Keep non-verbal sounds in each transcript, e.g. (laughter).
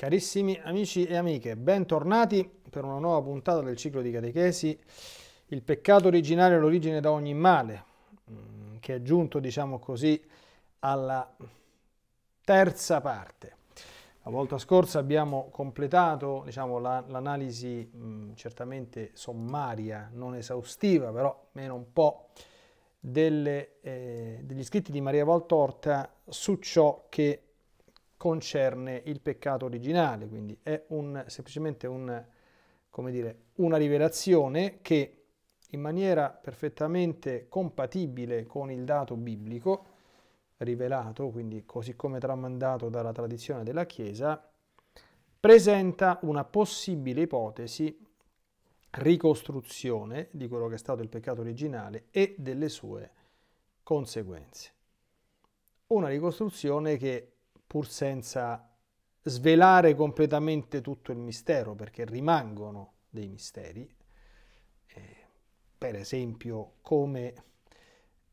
Carissimi amici e amiche, bentornati per una nuova puntata del ciclo di catechesi. Il peccato originario è l'origine da ogni male, mm, che è giunto, diciamo così, alla terza parte. La volta scorsa abbiamo completato diciamo, l'analisi la, mm, certamente sommaria, non esaustiva, però meno un po' delle, eh, degli scritti di Maria Valtorta su ciò che concerne il peccato originale, quindi è un, semplicemente un, dire, una rivelazione che in maniera perfettamente compatibile con il dato biblico rivelato, quindi così come tramandato dalla tradizione della Chiesa, presenta una possibile ipotesi ricostruzione di quello che è stato il peccato originale e delle sue conseguenze. Una ricostruzione che pur senza svelare completamente tutto il mistero, perché rimangono dei misteri. Eh, per esempio, come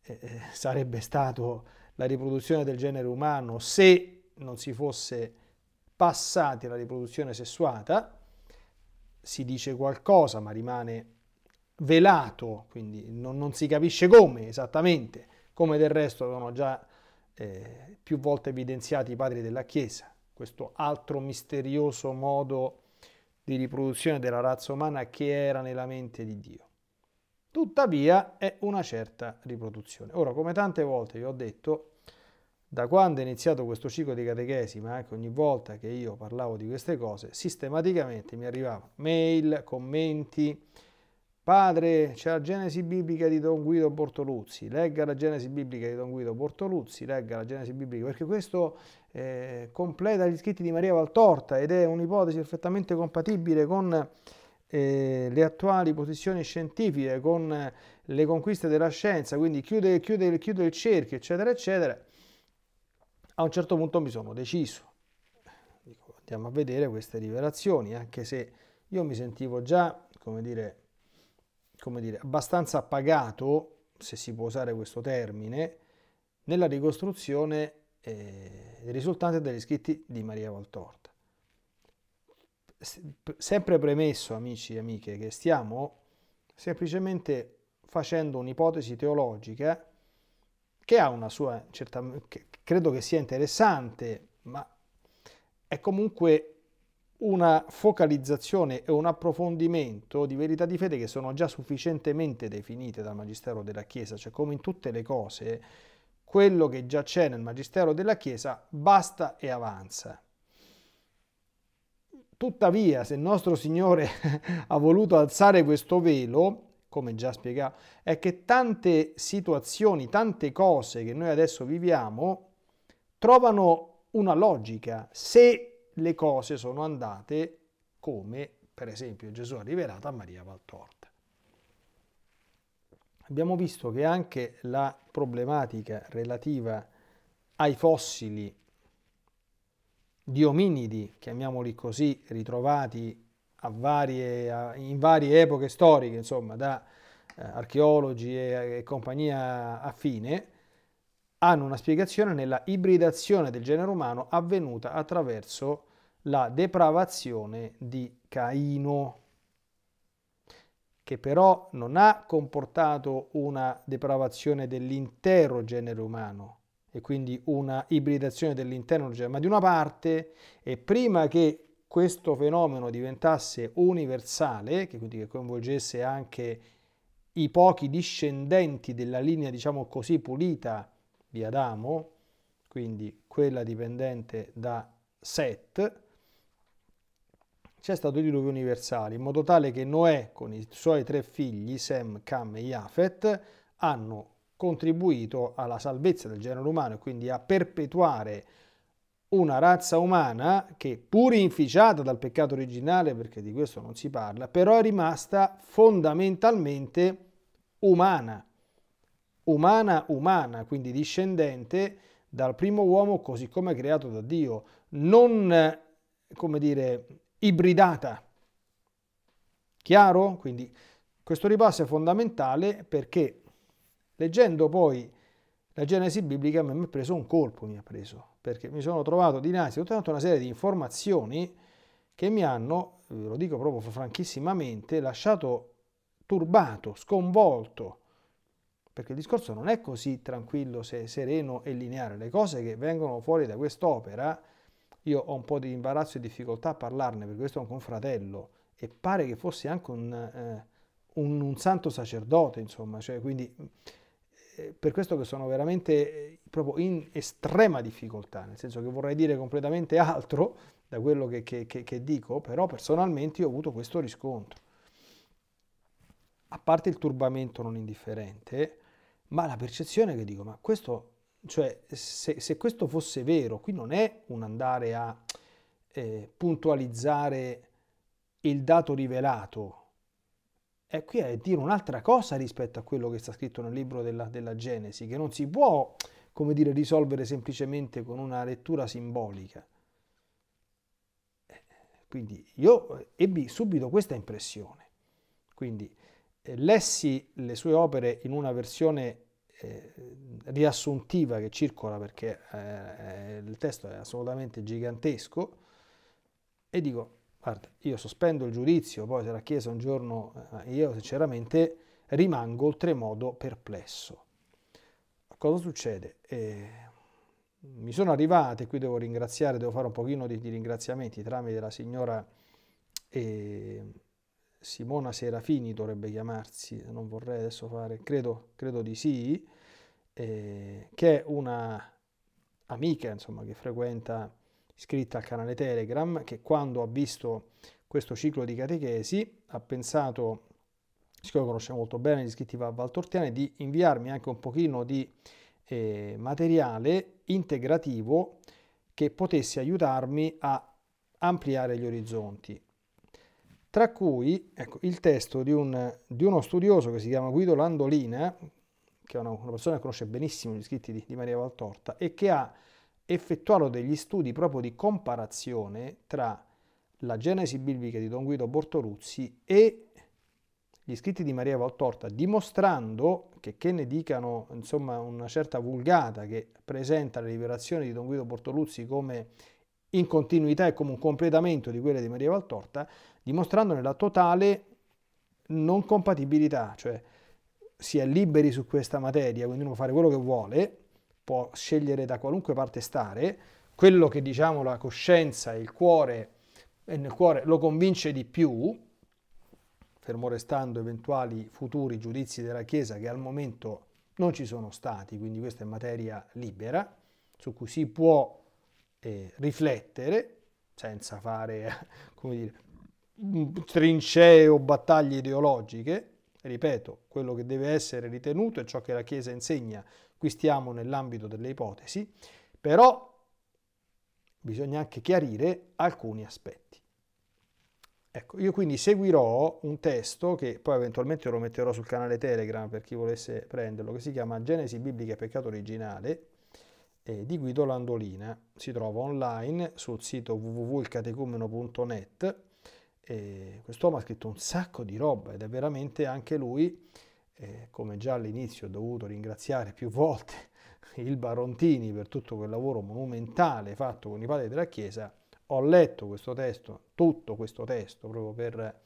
eh, eh sarebbe stata la riproduzione del genere umano se non si fosse passati alla riproduzione sessuata, si dice qualcosa ma rimane velato, quindi non, non si capisce come esattamente, come del resto avevano già eh, più volte evidenziati i padri della Chiesa, questo altro misterioso modo di riproduzione della razza umana che era nella mente di Dio. Tuttavia è una certa riproduzione. Ora, come tante volte vi ho detto, da quando è iniziato questo ciclo di catechesi, ma anche ogni volta che io parlavo di queste cose, sistematicamente mi arrivavano mail, commenti, Padre, c'è la Genesi biblica di Don Guido Bortoluzzi, legga la Genesi biblica di Don Guido Bortoluzzi, legga la Genesi biblica, perché questo eh, completa gli scritti di Maria Valtorta ed è un'ipotesi perfettamente compatibile con eh, le attuali posizioni scientifiche, con eh, le conquiste della scienza, quindi chiude, chiude, chiude il cerchio, eccetera, eccetera. A un certo punto mi sono deciso, Dico, andiamo a vedere queste rivelazioni, anche se io mi sentivo già, come dire, come dire, abbastanza pagato, se si può usare questo termine, nella ricostruzione eh, risultante dagli scritti di Maria Valtorta. Sempre premesso, amici e amiche, che stiamo semplicemente facendo un'ipotesi teologica che ha una sua, certamente, credo che sia interessante, ma è comunque una focalizzazione e un approfondimento di verità di fede che sono già sufficientemente definite dal Magistero della Chiesa, cioè come in tutte le cose, quello che già c'è nel Magistero della Chiesa basta e avanza. Tuttavia, se il nostro Signore (laughs) ha voluto alzare questo velo, come già spiegato, è che tante situazioni, tante cose che noi adesso viviamo trovano una logica. Se le cose sono andate come per esempio Gesù ha rivelato a Maria Valtorta. Abbiamo visto che anche la problematica relativa ai fossili di ominidi, chiamiamoli così, ritrovati a varie, a, in varie epoche storiche, insomma, da eh, archeologi e, e compagnia affine, hanno una spiegazione nella ibridazione del genere umano avvenuta attraverso la depravazione di Caino, che però non ha comportato una depravazione dell'intero genere umano e quindi una ibridazione dell'intero genere, ma di una parte e prima che questo fenomeno diventasse universale, che quindi che coinvolgesse anche i pochi discendenti della linea, diciamo così, pulita di Adamo, quindi quella dipendente da Set, c'è stato diluvio universale, in modo tale che Noè con i suoi tre figli, Sem, Cam e Yafet, hanno contribuito alla salvezza del genere umano e quindi a perpetuare una razza umana che pur inficiata dal peccato originale, perché di questo non si parla, però è rimasta fondamentalmente umana, umana umana, quindi discendente dal primo uomo così come creato da Dio, non come dire ibridata. Chiaro? Quindi questo ripasso è fondamentale perché leggendo poi la Genesi biblica mi ha preso un colpo, mi ha preso, perché mi sono trovato dinanzi a tutta una serie di informazioni che mi hanno, eh, lo dico proprio franchissimamente, lasciato turbato, sconvolto, perché il discorso non è così tranquillo, sereno e lineare. Le cose che vengono fuori da quest'opera io ho un po' di imbarazzo e difficoltà a parlarne perché questo è un confratello e pare che fosse anche un, eh, un, un santo sacerdote, insomma, cioè, quindi eh, per questo che sono veramente eh, proprio in estrema difficoltà, nel senso che vorrei dire completamente altro da quello che, che, che, che dico, però personalmente io ho avuto questo riscontro. A parte il turbamento non indifferente, ma la percezione che dico, ma questo cioè, se, se questo fosse vero, qui non è un andare a eh, puntualizzare il dato rivelato, e eh, qui è dire un'altra cosa rispetto a quello che sta scritto nel libro della, della, Genesi, che non si può, come dire, risolvere semplicemente con una lettura simbolica. Eh, quindi io ebbi subito questa impressione. Quindi eh, lessi le sue opere in una versione eh, riassuntiva che circola perché eh, il testo è assolutamente gigantesco e dico guarda io sospendo il giudizio poi se la Chiesa un giorno eh, io sinceramente rimango oltremodo perplesso cosa succede? Eh, mi sono arrivate, qui devo ringraziare, devo fare un pochino di, di ringraziamenti tramite la signora eh, Simona Serafini dovrebbe chiamarsi, non vorrei adesso fare, credo, credo di sì, eh, che è una amica insomma, che frequenta, iscritta al canale Telegram, che quando ha visto questo ciclo di catechesi ha pensato, siccome conosce molto bene gli iscritti a Valtortiani, di inviarmi anche un pochino di eh, materiale integrativo che potesse aiutarmi a ampliare gli orizzonti tra cui ecco, il testo di, un, di, uno studioso che si chiama Guido Landolina, che è una, una persona che conosce benissimo gli scritti di, di Maria Valtorta e che ha effettuato degli studi proprio di comparazione tra la Genesi biblica di Don Guido Bortoluzzi e gli scritti di Maria Valtorta, dimostrando che, che ne dicano insomma, una certa vulgata che presenta le liberazioni di Don Guido Bortoluzzi come in continuità e come un completamento di quelle di Maria Valtorta, dimostrandone la totale non compatibilità, cioè si è liberi su questa materia, quindi uno può fare quello che vuole, può scegliere da qualunque parte stare, quello che diciamo la coscienza e il cuore, e nel cuore lo convince di più, fermo restando eventuali futuri giudizi della Chiesa che al momento non ci sono stati, quindi questa è materia libera su cui si può eh, riflettere senza fare, (laughs) come dire, Mm, trincee o battaglie ideologiche, ripeto, quello che deve essere ritenuto è ciò che la Chiesa insegna, qui stiamo nell'ambito delle ipotesi, però bisogna anche chiarire alcuni aspetti. Ecco, io quindi seguirò un testo che poi eventualmente lo metterò sul canale Telegram per chi volesse prenderlo, che si chiama Genesi biblica e peccato originale eh, di Guido Landolina. Si trova online sul sito www.ilcatecumeno.net e quest'uomo ha scritto un sacco di roba ed è veramente anche lui, eh, come già all'inizio ho dovuto ringraziare più volte (laughs) il Barontini per tutto quel lavoro monumentale fatto con i padri della Chiesa, ho letto questo testo, tutto questo testo, proprio per,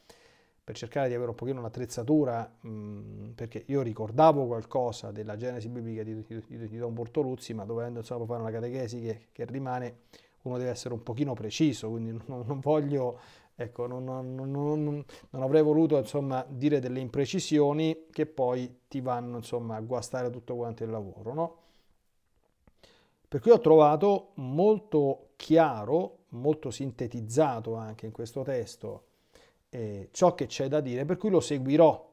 per cercare di avere un pochino un'attrezzatura, mh, mm, perché io ricordavo qualcosa della Genesi biblica di, di, di Don Bortoluzzi, ma dovendo insomma, fare una catechesi che, che, rimane, uno deve essere un pochino preciso, quindi (laughs) non, non voglio Ecco, non, non, non, non avrei voluto insomma, dire delle imprecisioni che poi ti vanno insomma, a guastare tutto quanto il lavoro. No? Per cui ho trovato molto chiaro, molto sintetizzato anche in questo testo eh, ciò che c'è da dire, per cui lo seguirò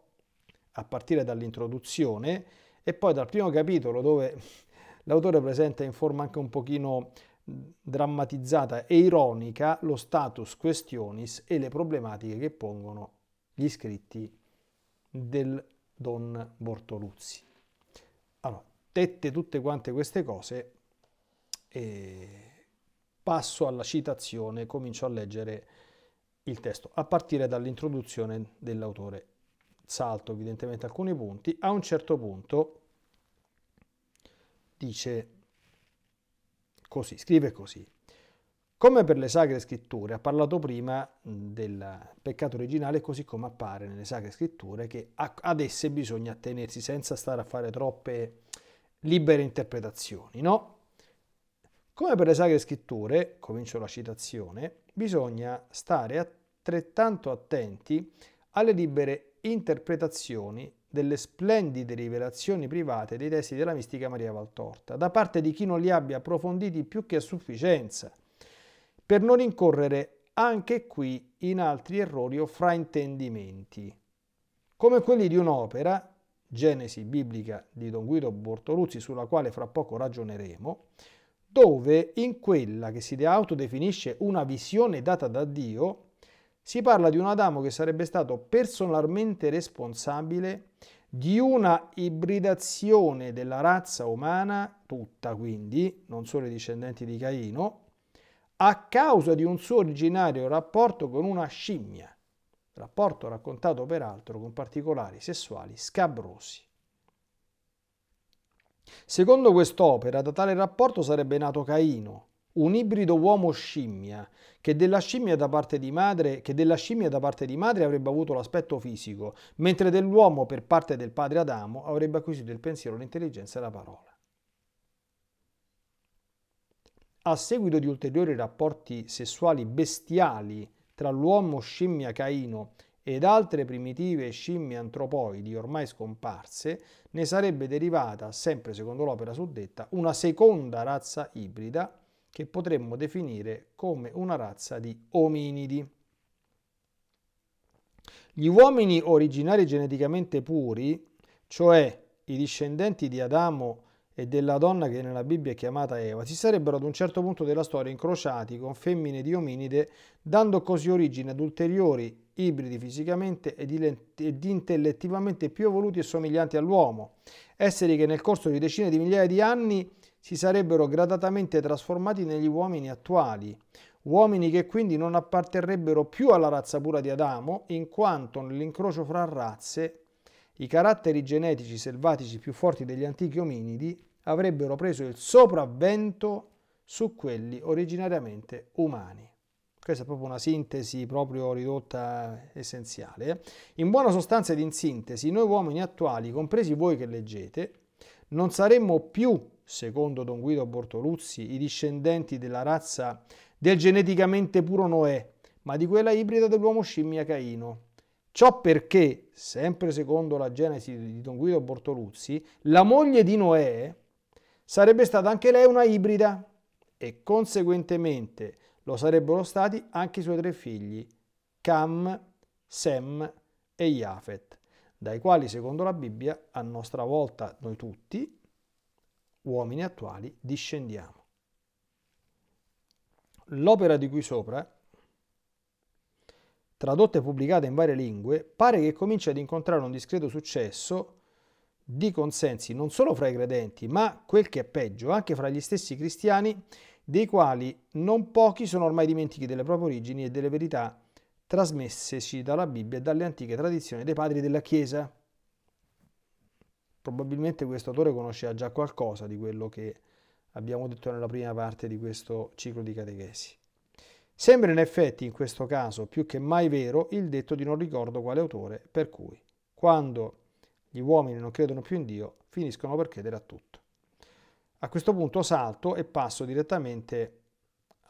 a partire dall'introduzione e poi dal primo capitolo dove (laughs) l'autore presenta in forma anche un pochino drammatizzata e ironica lo status questionis e le problematiche che pongono gli scritti del Don Bortoluzzi. Allora, dette tutte quante queste cose, eh, passo alla citazione, comincio a leggere il testo, a partire dall'introduzione dell'autore. Salto evidentemente alcuni punti. A un certo punto dice così, scrive così. Come per le sacre scritture, ha parlato prima del peccato originale, così come appare nelle sacre scritture, che ad esse bisogna attenersi senza stare a fare troppe libere interpretazioni, no? Come per le sacre scritture, comincio la citazione, bisogna stare attrettando attenti alle libere interpretazioni delle splendide rivelazioni private dei testi della mistica Maria Valtorta, da parte di chi non li abbia approfonditi più che a sufficienza, per non incorrere anche qui in altri errori o fraintendimenti, come quelli di un'opera, Genesi biblica di Don Guido Bortoluzzi, sulla quale fra poco ragioneremo, dove in quella che si autodefinisce una visione data da Dio, si parla di un Adamo che sarebbe stato personalmente responsabile di una ibridazione della razza umana, tutta quindi, non solo i discendenti di Caino, a causa di un suo originario rapporto con una scimmia, rapporto raccontato peraltro con particolari sessuali scabrosi. Secondo quest'opera, da tale rapporto sarebbe nato Caino, un ibrido uomo-scimmia, che della scimmia da parte di madre, che della scimmia da parte di madre avrebbe avuto l'aspetto fisico, mentre dell'uomo per parte del padre Adamo avrebbe acquisito il pensiero, l'intelligenza e la parola. A seguito di ulteriori rapporti sessuali bestiali tra l'uomo scimmia Caino ed altre primitive scimmie antropoidi ormai scomparse, ne sarebbe derivata, sempre secondo l'opera suddetta, una seconda razza ibrida che potremmo definire come una razza di ominidi. Gli uomini originari geneticamente puri, cioè i discendenti di Adamo e della donna che nella Bibbia è chiamata Eva, si sarebbero ad un certo punto della storia incrociati con femmine di ominide, dando così origine ad ulteriori ibridi fisicamente ed intellettivamente più evoluti e somiglianti all'uomo, esseri che nel corso di decine di migliaia di anni si sarebbero gradatamente trasformati negli uomini attuali, uomini che quindi non apparterrebbero più alla razza pura di Adamo, in quanto nell'incrocio fra razze i caratteri genetici selvatici più forti degli antichi ominidi avrebbero preso il sopravvento su quelli originariamente umani. Questa è proprio una sintesi proprio ridotta essenziale. Eh. In buona sostanza ed in sintesi, noi uomini attuali, compresi voi che leggete, non saremmo più secondo Don Guido Bortoluzzi, i discendenti della razza del geneticamente puro Noè, ma di quella ibrida dell'uomo scimmia Caino. Ciò perché, sempre secondo la genesi di Don Guido Bortoluzzi, la moglie di Noè sarebbe stata anche lei una ibrida e conseguentemente lo sarebbero stati anche i suoi tre figli, Cam, Sem e Jafet, dai quali secondo la Bibbia a nostra volta noi tutti uomini attuali, discendiamo. L'opera di cui sopra, tradotta e pubblicata in varie lingue, pare che cominci ad incontrare un discreto successo di consensi non solo fra i credenti, ma quel che è peggio, anche fra gli stessi cristiani, dei quali non pochi sono ormai dimentichi delle proprie origini e delle verità trasmesseci dalla Bibbia e dalle antiche tradizioni dei padri della Chiesa probabilmente questo autore conosceva già qualcosa di quello che abbiamo detto nella prima parte di questo ciclo di catechesi. Sembra in effetti in questo caso più che mai vero il detto di non ricordo quale autore, per cui quando gli uomini non credono più in Dio finiscono per credere a tutto. A questo punto salto e passo direttamente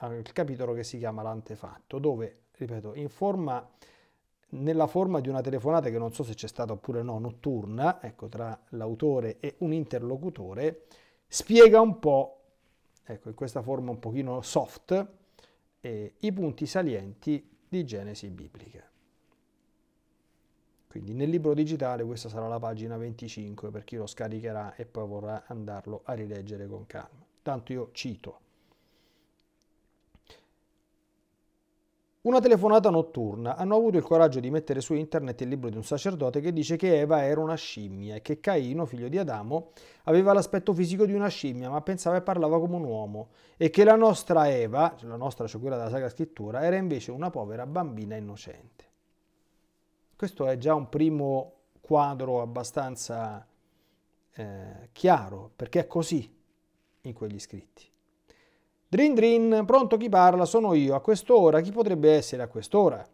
al capitolo che si chiama l'antefatto, dove, ripeto, in forma nella forma di una telefonata che non so se c'è stata oppure no, notturna, ecco, tra l'autore e un interlocutore, spiega un po', ecco, in questa forma un pochino soft, eh, i punti salienti di Genesi biblica. Quindi nel libro digitale questa sarà la pagina 25 per chi lo scaricherà e poi vorrà andarlo a rileggere con calma. Tanto io cito. Una telefonata notturna. Hanno avuto il coraggio di mettere su internet il libro di un sacerdote che dice che Eva era una scimmia e che Caino, figlio di Adamo, aveva l'aspetto fisico di una scimmia ma pensava e parlava come un uomo e che la nostra Eva, la nostra cioè quella della Sacra Scrittura, era invece una povera bambina innocente. Questo è già un primo quadro abbastanza eh, chiaro perché è così in quegli scritti. Drin drin, pronto chi parla? Sono io. A quest'ora? Chi potrebbe essere a quest'ora?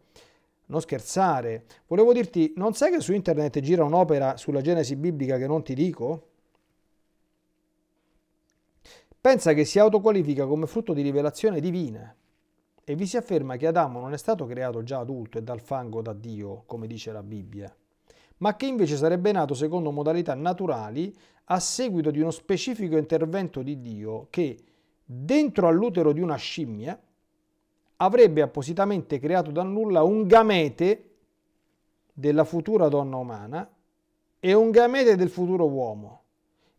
Non scherzare. Volevo dirti, non sai che su internet gira un'opera sulla Genesi biblica che non ti dico? Pensa che si autoqualifica come frutto di rivelazione divina e vi si afferma che Adamo non è stato creato già adulto e dal fango da Dio, come dice la Bibbia, ma che invece sarebbe nato secondo modalità naturali a seguito di uno specifico intervento di Dio che dentro all'utero di una scimmia, avrebbe appositamente creato dal nulla un gamete della futura donna umana e un gamete del futuro uomo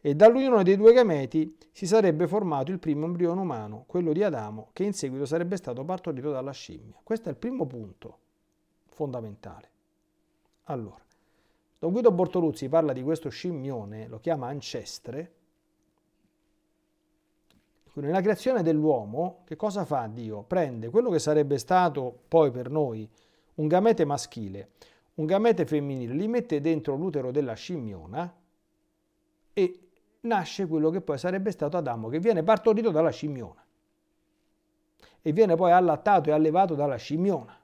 e dall'unione dei due gameti si sarebbe formato il primo embrione umano, quello di Adamo, che in seguito sarebbe stato partorito dalla scimmia. Questo è il primo punto fondamentale. Allora, Don Guido Bortoluzzi parla di questo scimmione, lo chiama ancestre, nella creazione dell'uomo, che cosa fa Dio? Prende quello che sarebbe stato poi per noi un gamete maschile, un gamete femminile, li mette dentro l'utero della scimmiona e nasce quello che poi sarebbe stato Adamo, che viene partorito dalla scimmiona e viene poi allattato e allevato dalla scimmiona.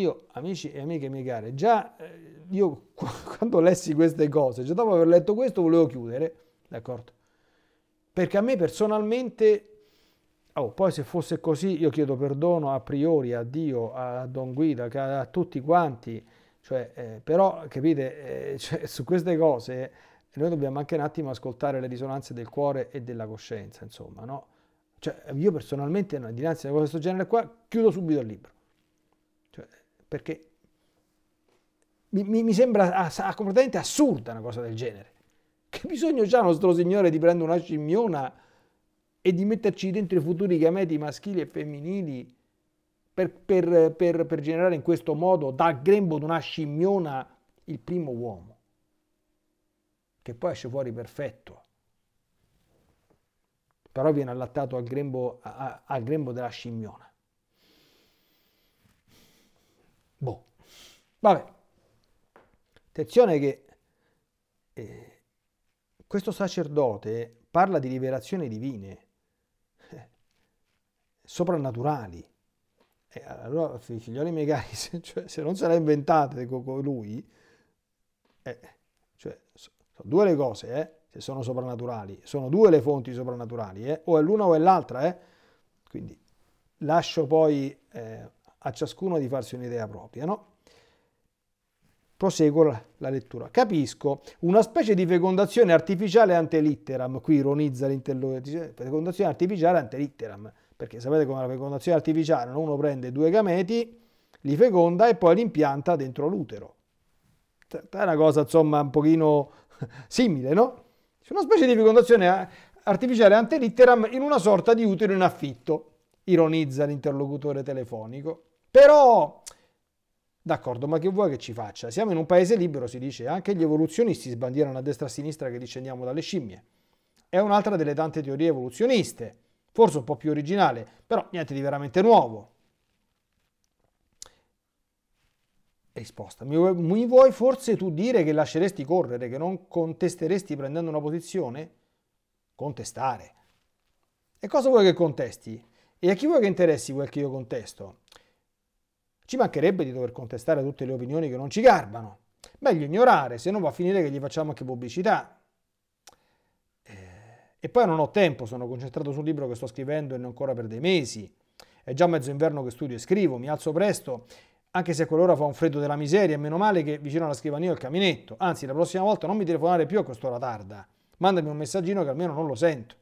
io, amici e amiche miei care, già eh, io (laughs) quando lessi queste cose, già dopo aver letto questo volevo chiudere, d'accordo? Perché a me personalmente, oh, poi se fosse così io chiedo perdono a priori a Dio, a Don Guida, a, a tutti quanti, cioè, eh, però capite, eh, (laughs) cioè, su queste cose noi dobbiamo anche un attimo ascoltare le risonanze del cuore e della coscienza, insomma, no? Cioè, io personalmente dinanzi a una cosa di questo genere qua chiudo subito il libro perché mi, mi, mi sembra ass- completamente assurda una cosa del genere. Che bisogno c'ha nostro Signore di prendere una scimmiona e di metterci dentro i futuri gameti maschili e femminili per, per, per, per generare in questo modo dal grembo di una scimmiona il primo uomo, che poi esce fuori perfetto però viene allattato al grembo, a, al grembo della scimmiona. Boh. Vabbè. Attenzione che eh, questo sacerdote parla di liberazioni divine, eh, soprannaturali. Eh, allora, figlioli miei cari, (laughs) se, cioè, se non se la inventate con lui, eh, cioè, sono due le cose, eh, se sono soprannaturali, sono due le fonti soprannaturali, eh, o è l'una o è l'altra, quindi lascio poi a ciascuno di farsi un'idea propria, no? Proseguo la lettura. Capisco, una specie di fecondazione artificiale ante litteram, qui ironizza l'interlocutore, fecondazione artificiale ante litteram, perché sapete come la fecondazione artificiale, uno prende due gameti, li feconda e poi li impianta dentro l'utero. È una cosa insomma un pochino (laughs) simile, no? C'è una specie di fecondazione eh, artificiale ante litteram in una sorta di utero in affitto, ironizza l'interlocutore telefonico. Però, d'accordo, ma che vuoi che ci faccia? Siamo in un paese libero, si dice, anche gli evoluzionisti sbandierano a destra e a sinistra che discendiamo dalle scimmie. È un'altra delle tante teorie evoluzioniste, forse un po' più originale, però niente di veramente nuovo. Risposta. Mi, mi vuoi forse tu dire che lasceresti correre, che non contesteresti prendendo una posizione? Contestare. E cosa vuoi che contesti? E a chi vuoi che interessi quel che io contesto? Ci mancherebbe di dover contestare tutte le opinioni che non ci garbano. Meglio ignorare, se no va a finire che gli facciamo anche pubblicità. Eh, e poi non ho tempo, sono concentrato sul libro che sto scrivendo e non ancora per dei mesi. È già mezzo inverno che studio e scrivo, mi alzo presto, anche se a quell'ora fa un freddo della miseria e meno male che vicino alla scrivania ho il caminetto. Anzi, la prossima volta non mi telefonare più a quest'ora tarda. Mandami un messaggino che almeno non lo sento.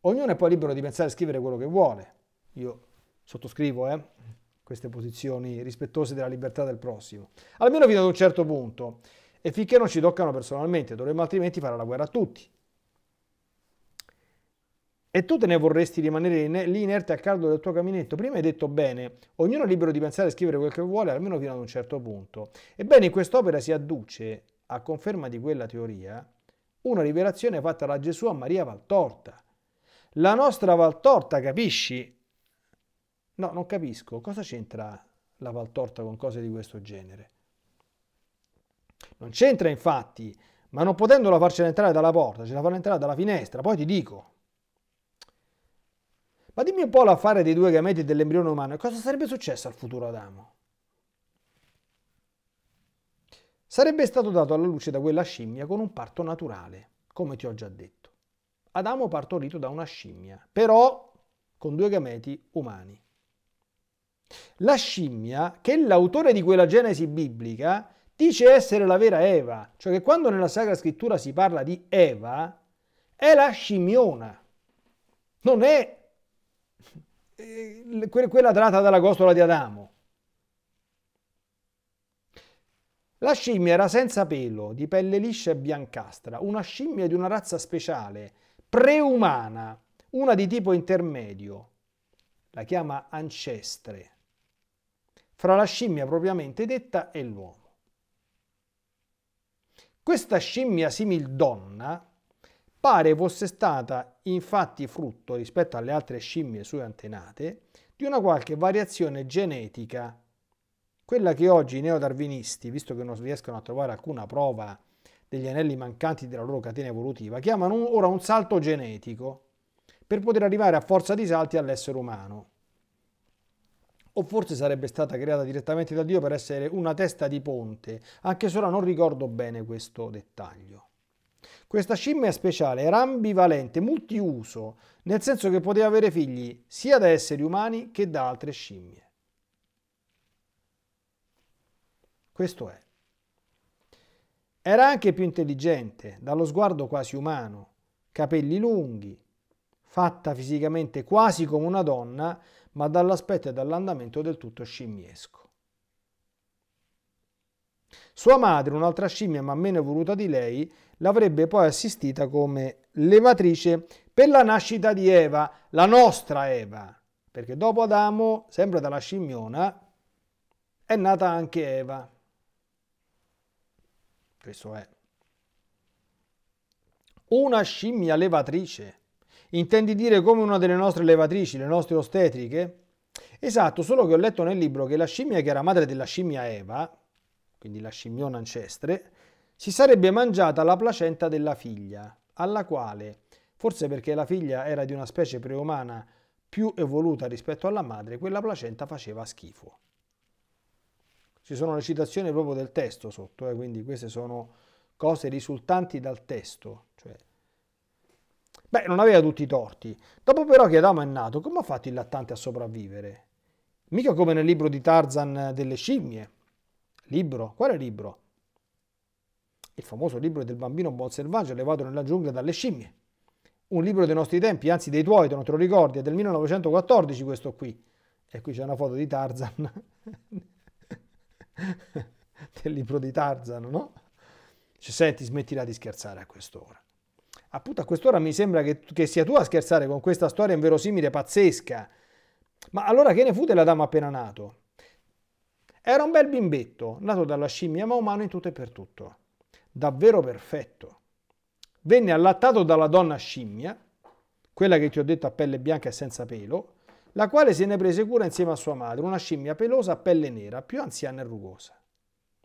Ognuno è poi libero di pensare e scrivere quello che vuole. Io sottoscrivo, eh queste posizioni rispettose della libertà del prossimo. Almeno fino ad un certo punto. E finché non ci toccano personalmente, dovremmo altrimenti fare la guerra a tutti. E tu te ne vorresti rimanere lì inerte a caldo del tuo caminetto? Prima hai detto bene, ognuno è libero di pensare e scrivere quel che vuole, almeno fino ad un certo punto. Ebbene, in quest'opera si adduce, a conferma di quella teoria, una rivelazione fatta da Gesù a Maria Valtorta. La nostra Valtorta, capisci, No, non capisco, cosa c'entra la Valtorta con cose di questo genere? Non c'entra infatti, ma non potendola farcela entrare dalla porta, ce la fanno entrare dalla finestra, poi ti dico. Ma dimmi un po' l'affare dei due gameti dell'embrione umano, e cosa sarebbe successo al futuro Adamo? Sarebbe stato dato alla luce da quella scimmia con un parto naturale, come ti ho già detto. Adamo partorito da una scimmia, però con due gameti umani. La scimmia, che l'autore di quella Genesi biblica dice essere la vera Eva, cioè che quando nella Sacra Scrittura si parla di Eva, è la scimmiona, non è eh, quella tratta dalla costola di Adamo. La scimmia era senza pelo, di pelle liscia e biancastra, una scimmia di una razza speciale, preumana, una di tipo intermedio. La chiama ancestre fra la scimmia propriamente detta e l'uomo. Questa scimmia simildonna pare fosse stata infatti frutto, rispetto alle altre scimmie sue antenate, di una qualche variazione genetica, quella che oggi i neodarwinisti, visto che non riescono a trovare alcuna prova degli anelli mancanti della loro catena evolutiva, chiamano ora un salto genetico, per poter arrivare a forza di salti all'essere umano o forse sarebbe stata creata direttamente da Dio per essere una testa di ponte, anche se ora non ricordo bene questo dettaglio. Questa scimmia speciale era ambivalente, multiuso, nel senso che poteva avere figli sia da esseri umani che da altre scimmie. Questo è. Era anche più intelligente, dallo sguardo quasi umano, capelli lunghi, fatta fisicamente quasi come una donna, ma dall'aspetto e dall'andamento del tutto scimmiesco. Sua madre, un'altra scimmia ma meno evoluta di lei, l'avrebbe poi assistita come levatrice per la nascita di Eva, la nostra Eva, perché dopo Adamo, sempre dalla scimmiona, è nata anche Eva. Questo è. Una scimmia levatrice Intendi dire come una delle nostre levatrici, le nostre ostetriche? Esatto, solo che ho letto nel libro che la scimmia che era madre della scimmia Eva, quindi la scimmiona ancestre, si sarebbe mangiata la placenta della figlia, alla quale, forse perché la figlia era di una specie preumana più evoluta rispetto alla madre, quella placenta faceva schifo. Ci sono le citazioni proprio del testo sotto, eh, quindi queste sono cose risultanti dal testo. Beh, non aveva tutti i torti. Dopo però che Adamo è nato, come ha fatto il lattante a sopravvivere? Mica come nel libro di Tarzan delle scimmie. Libro? Quale libro? Il famoso libro del bambino buon selvaggio levato nella giungla dalle scimmie. Un libro dei nostri tempi, anzi dei tuoi, te non te lo ricordi, è del 1914 questo qui. E qui c'è una foto di Tarzan. (laughs) del libro di Tarzan, no? Cioè, senti, smettila di scherzare a quest'ora appunto a quest'ora mi sembra che, che, sia tu a scherzare con questa storia inverosimile pazzesca. Ma allora che ne fu della dama appena nato? Era un bel bimbetto, nato dalla scimmia ma umano in tutto e per tutto. Davvero perfetto. Venne allattato dalla donna scimmia, quella che ti ho detto a pelle bianca e senza pelo, la quale se ne prese cura insieme a sua madre, una scimmia pelosa a pelle nera, più anziana e rugosa.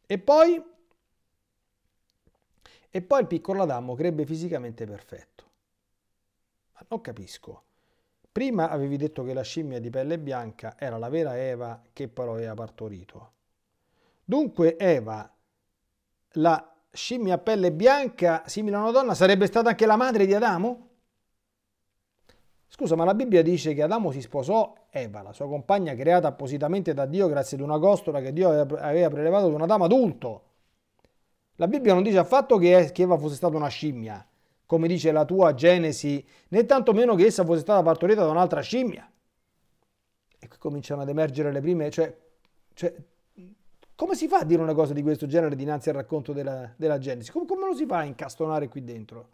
E poi e poi il piccolo Adamo crebbe fisicamente perfetto. Ma non capisco. Prima avevi detto che la scimmia di pelle bianca era la vera Eva che però aveva partorito. Dunque Eva, la scimmia a pelle bianca simile a una donna, sarebbe stata anche la madre di Adamo? Scusa, ma la Bibbia dice che Adamo si sposò Eva, la sua compagna creata appositamente da Dio grazie ad una costola che Dio aveva prelevato da un Adamo adulto. La Bibbia non dice affatto che Eva fosse stata una scimmia, come dice la tua Genesi, né tantomeno che essa fosse stata partorita da un'altra scimmia. E qui cominciano ad emergere le prime, cioè, cioè come si fa a dire una cosa di questo genere dinanzi al racconto della, della Genesi? Come, come, lo si fa a incastonare qui dentro?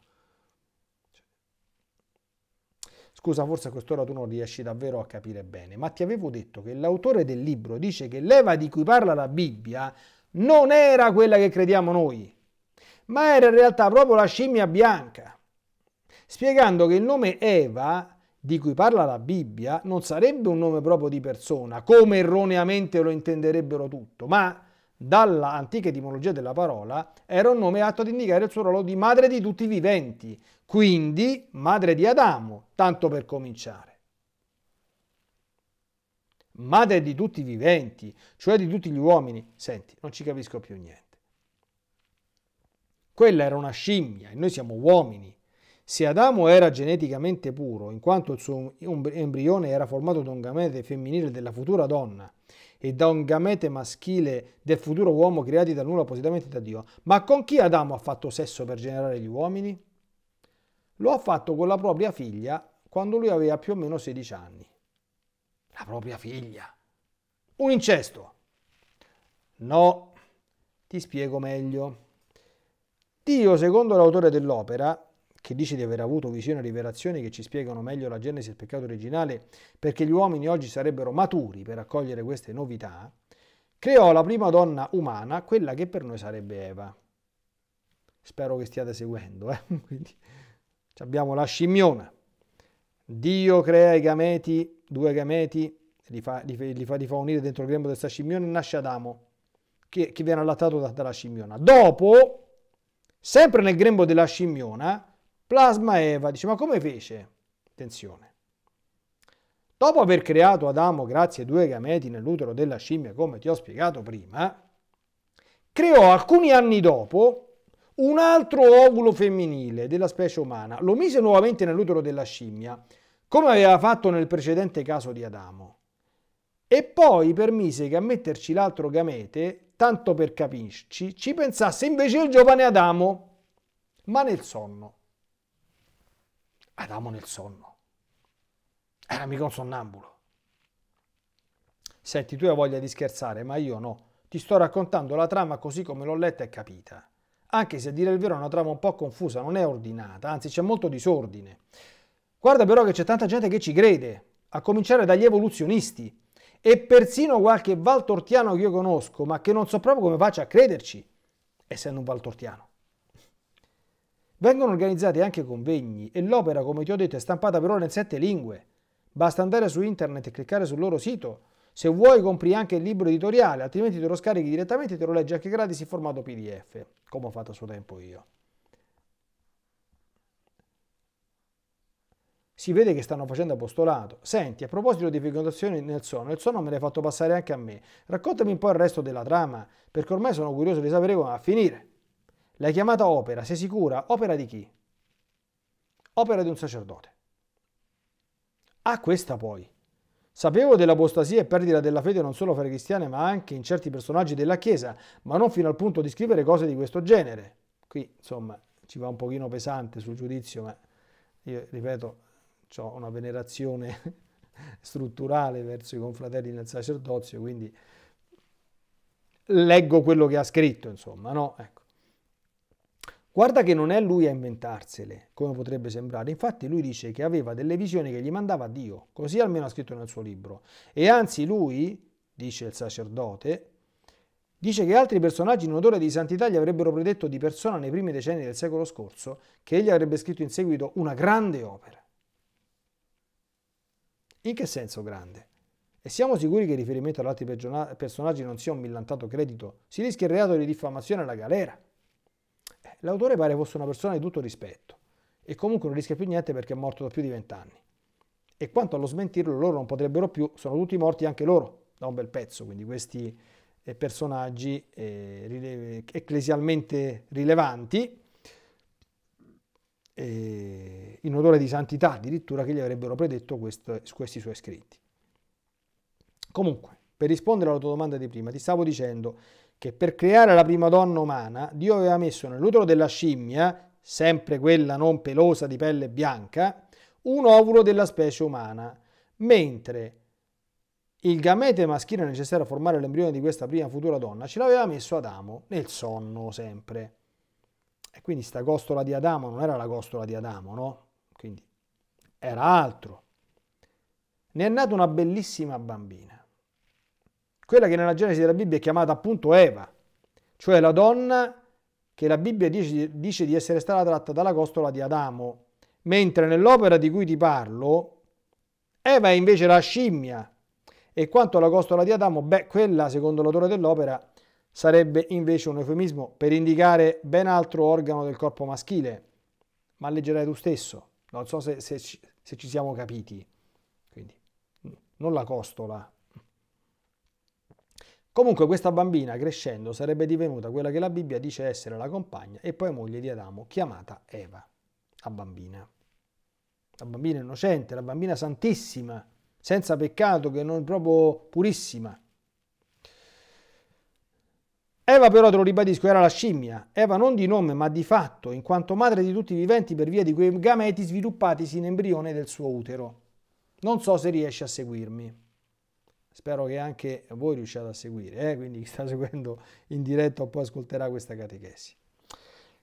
Scusa, forse a quest'ora tu non riesci davvero a capire bene, ma ti avevo detto che l'autore del libro dice che l'Eva di cui parla la Bibbia non era quella che crediamo noi, ma era in realtà proprio la scimmia bianca, spiegando che il nome Eva, di cui parla la Bibbia, non sarebbe un nome proprio di persona, come erroneamente lo intenderebbero tutto, ma dalla antica etimologia della parola era un nome atto ad indicare il suo ruolo di madre di tutti i viventi, quindi madre di Adamo, tanto per cominciare madre di tutti i viventi, cioè di tutti gli uomini. Senti, non ci capisco più niente. Quella era una scimmia e noi siamo uomini. Se Adamo era geneticamente puro, in quanto il suo embrione era formato da un gamete femminile della futura donna e da un gamete maschile del futuro uomo creati da nulla appositamente da Dio, ma con chi Adamo ha fatto sesso per generare gli uomini? Lo ha fatto con la propria figlia quando lui aveva più o meno 16 anni la propria figlia. Un incesto. No, ti spiego meglio. Dio, secondo l'autore dell'opera, che dice di aver avuto visioni e rivelazioni che ci spiegano meglio la genesi del peccato originale, perché gli uomini oggi sarebbero maturi per accogliere queste novità, creò la prima donna umana, quella che per noi sarebbe Eva. Spero che stiate seguendo, eh? (laughs) Quindi abbiamo la scimmiona, Dio crea i gameti, due gameti, li fa, li, li, fa, li fa unire dentro il grembo del scimmia e nasce Adamo, che, che viene allattato da, dalla scimmiona. Dopo, sempre nel grembo della scimmiona, plasma Eva. Dice, ma come fece? Attenzione. Dopo aver creato Adamo grazie ai due gameti nell'utero della scimmia, come ti ho spiegato prima, creò alcuni anni dopo un altro ovulo femminile della specie umana, lo mise nuovamente nell'utero della scimmia come aveva fatto nel precedente caso di Adamo. E poi permise che a metterci l'altro gamete, tanto per capirci, ci pensasse invece il giovane Adamo, ma nel sonno. Adamo nel sonno. Era mica un sonnambulo. Senti, tu hai voglia di scherzare, ma io no. Ti sto raccontando la trama così come l'ho letta e capita. Anche se a dire il vero è una trama un po' confusa, non è ordinata, anzi c'è molto disordine. Guarda però che c'è tanta gente che ci crede, a cominciare dagli evoluzionisti e persino qualche valtortiano che io conosco, ma che non so proprio come faccia a crederci, essendo un valtortiano. Vengono organizzati anche convegni e l'opera, come ti ho detto, è stampata per ora in sette lingue. Basta andare su internet e cliccare sul loro sito. Se vuoi compri anche il libro editoriale, altrimenti te lo scarichi direttamente e te lo leggi anche gratis in formato PDF, come ho fatto a suo tempo io. si vede che stanno facendo apostolato. Senti, a proposito di fecondazioni nel sonno, il sonno me l'hai fatto passare anche a me. Raccontami un po' il resto della trama, perché ormai sono curioso di sapere come va a finire. L'hai chiamata opera, sei sicura? Opera di chi? Opera di un sacerdote. A questa poi. Sapevo dell'apostasia e perdita della fede non solo fra i cristiani, ma anche in certi personaggi della Chiesa, ma non fino al punto di scrivere cose di questo genere. Qui, insomma, ci va un pochino pesante sul giudizio, ma io ripeto, ho una venerazione (laughs) strutturale verso i confratelli nel sacerdozio, quindi leggo quello che ha scritto, insomma, no? Ecco. Guarda che non è lui a inventarsele, come potrebbe sembrare. Infatti lui dice che aveva delle visioni che gli mandava Dio, così almeno ha scritto nel suo libro. E anzi lui, dice il sacerdote, dice che altri personaggi in odore di santità gli avrebbero predetto di persona nei primi decenni del secolo scorso che egli avrebbe scritto in seguito una grande opera. In che senso grande? E siamo sicuri che il riferimento ad altri personaggi non sia un millantato credito? Si rischia il reato di diffamazione alla galera. Eh, l'autore pare fosse una persona di tutto rispetto e comunque non rischia più niente perché è morto da più di vent'anni. E quanto allo smentirlo, loro non potrebbero più, sono tutti morti anche loro da un bel pezzo, quindi questi eh, personaggi eh, ecclesialmente rilevanti eh, in odore di santità addirittura che gli avrebbero predetto questo, questi suoi scritti. Comunque, per rispondere alla tua domanda di prima, ti stavo dicendo che per creare la prima donna umana, Dio aveva messo nell'utero della scimmia, sempre quella non pelosa di pelle bianca, un ovulo della specie umana, mentre il gamete maschile necessario a formare l'embrione di questa prima futura donna ce l'aveva messo Adamo nel sonno sempre. E quindi sta costola di Adamo non era la costola di Adamo, no? Quindi era altro. Ne è nata una bellissima bambina. Quella che nella Genesi della Bibbia è chiamata appunto Eva, cioè la donna che la Bibbia dice, dice di essere stata tratta dalla costola di Adamo, mentre nell'opera di cui ti parlo, Eva è invece la scimmia. E quanto alla costola di Adamo, beh, quella, secondo l'autore dell'opera, sarebbe invece un eufemismo per indicare ben altro organo del corpo maschile, ma leggerai tu stesso, non so se, se, se ci siamo capiti, quindi non la costola. Comunque questa bambina crescendo sarebbe divenuta quella che la Bibbia dice essere la compagna e poi moglie di Adamo, chiamata Eva, la bambina. La bambina innocente, la bambina santissima, senza peccato, che non è proprio purissima. Eva però, te lo ribadisco, era la scimmia. Eva non di nome, ma di fatto, in quanto madre di tutti i viventi per via di quei gameti sviluppatisi in embrione del suo utero. Non so se riesce a seguirmi. Spero che anche voi riusciate a seguire, eh? quindi chi sta seguendo in diretta o poi ascolterà questa catechesi.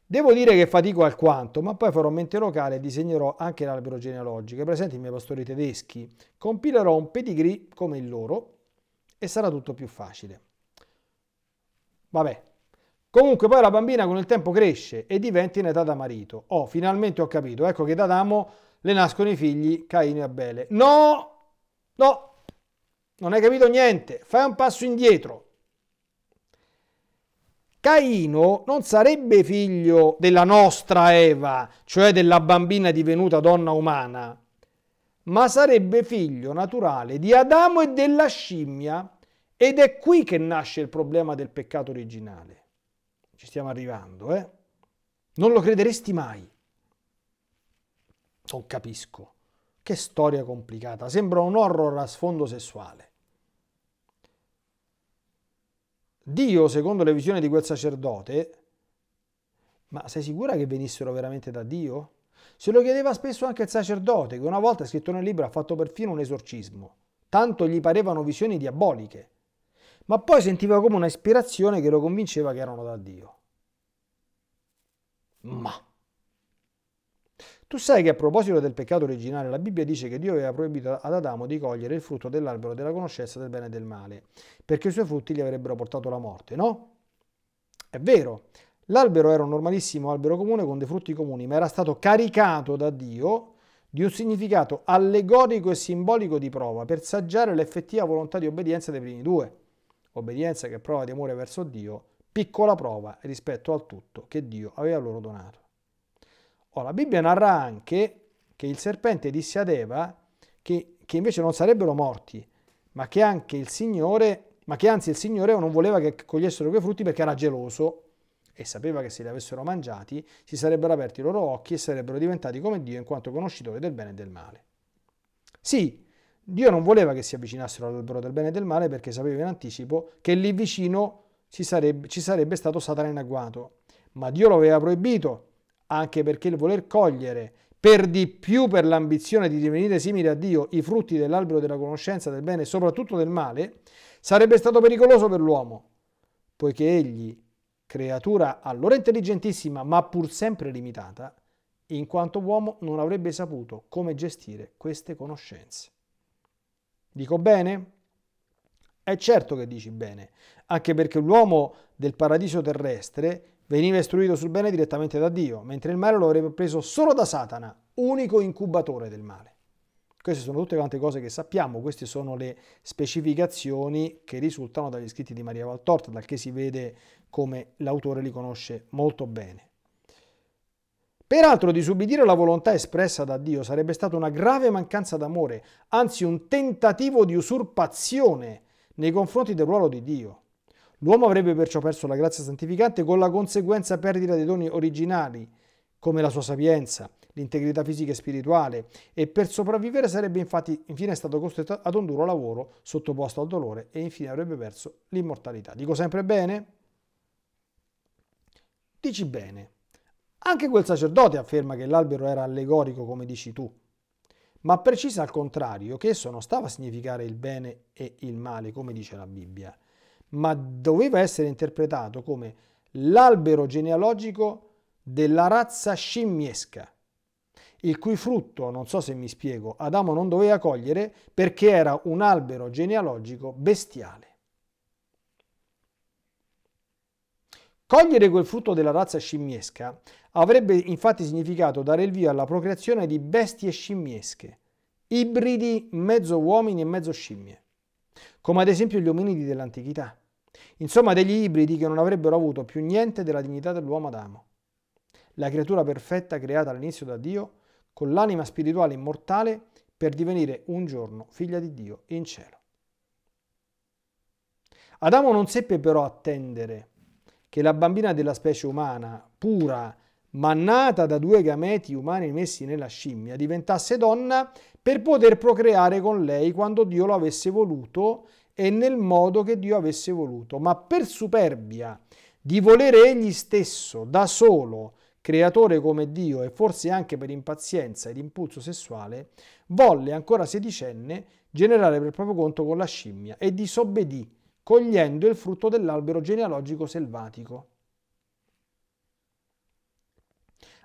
Devo dire che fatico alquanto, ma poi farò mente locale e disegnerò anche l'albero genealogico. Presenti i miei pastori tedeschi, compilerò un pedigree come il loro e sarà tutto più facile. Vabbè. Comunque poi la bambina con il tempo cresce e diventa in età da marito. Oh, finalmente ho capito. Ecco che da Adamo le nascono i figli Caino e Abele. No! No! Non hai capito niente. Fai un passo indietro. Caino non sarebbe figlio della nostra Eva, cioè della bambina divenuta donna umana, ma sarebbe figlio naturale di Adamo e della scimmia ed è qui che nasce il problema del peccato originale. Ci stiamo arrivando, eh? Non lo crederesti mai. Non capisco. Che storia complicata. Sembra un horror a sfondo sessuale. Dio, secondo le visioni di quel sacerdote, ma sei sicura che venissero veramente da Dio? Se lo chiedeva spesso anche il sacerdote, che una volta scritto nel libro ha fatto perfino un esorcismo. Tanto gli parevano visioni diaboliche ma poi sentiva come una ispirazione che lo convinceva che erano da Dio. Ma tu sai che a proposito del peccato originale, la Bibbia dice che Dio aveva proibito ad Adamo di cogliere il frutto dell'albero della conoscenza del bene e del male, perché i suoi frutti gli avrebbero portato la morte, no? È vero, l'albero era un normalissimo albero comune con dei frutti comuni, ma era stato caricato da Dio di un significato allegorico e simbolico di prova per saggiare l'effettiva volontà di obbedienza dei primi due obbedienza che prova di amore verso Dio, piccola prova rispetto al tutto che Dio aveva loro donato. Ora, la Bibbia narra anche che il serpente disse ad Eva che, che invece non sarebbero morti, ma che anche il Signore ma che anzi il Signore non voleva che cogliessero quei frutti perché era geloso e sapeva che se li avessero mangiati si sarebbero aperti i loro occhi e sarebbero diventati come Dio in quanto conoscitore del bene e del male. Sì, Dio non voleva che si avvicinassero all'albero del bene e del male perché sapeva in anticipo che lì vicino ci sarebbe, ci sarebbe stato Satana in agguato. Ma Dio lo aveva proibito, anche perché il voler cogliere, per di più per l'ambizione di divenire simile a Dio, i frutti dell'albero della conoscenza del bene e soprattutto del male, sarebbe stato pericoloso per l'uomo, poiché egli, creatura allora intelligentissima ma pur sempre limitata, in quanto uomo non avrebbe saputo come gestire queste conoscenze. Dico bene? È certo che dici bene, anche perché l'uomo del paradiso terrestre veniva istruito sul bene direttamente da Dio, mentre il male lo avrebbe preso solo da Satana, unico incubatore del male. Queste sono tutte quante cose che sappiamo, queste sono le specificazioni che risultano dagli scritti di Maria Valtorta, dal che si vede come l'autore li conosce molto bene. Peraltro disubbidire la volontà espressa da Dio sarebbe stata una grave mancanza d'amore, anzi un tentativo di usurpazione nei confronti del ruolo di Dio. L'uomo avrebbe perciò perso la grazia santificante con la conseguenza perdita dei doni originali, come la sua sapienza, l'integrità fisica e spirituale, e per sopravvivere sarebbe infatti infine stato costretto ad un duro lavoro sottoposto al dolore e infine avrebbe perso l'immortalità. Dico sempre bene? Dici bene. Anche quel sacerdote afferma che l'albero era allegorico, come dici tu, ma precisa al contrario che esso non stava a significare il bene e il male, come dice la Bibbia, ma doveva essere interpretato come l'albero genealogico della razza scimmiesca, il cui frutto, non so se mi spiego, Adamo non doveva cogliere perché era un albero genealogico bestiale. Cogliere quel frutto della razza scimmiesca avrebbe infatti significato dare il via alla procreazione di bestie scimmiesche, ibridi mezzo uomini e mezzo scimmie, come ad esempio gli ominidi dell'antichità. Insomma, degli ibridi che non avrebbero avuto più niente della dignità dell'uomo Adamo, la creatura perfetta creata all'inizio da Dio, con l'anima spirituale immortale per divenire un giorno figlia di Dio in cielo. Adamo non seppe però attendere che la bambina della specie umana, pura, ma nata da due gameti umani messi nella scimmia, diventasse donna per poter procreare con lei quando Dio lo avesse voluto e nel modo che Dio avesse voluto, ma per superbia di volere egli stesso, da solo, creatore come Dio e forse anche per impazienza ed impulso sessuale, volle ancora sedicenne generare per proprio conto con la scimmia e disobbedì cogliendo il frutto dell'albero genealogico selvatico.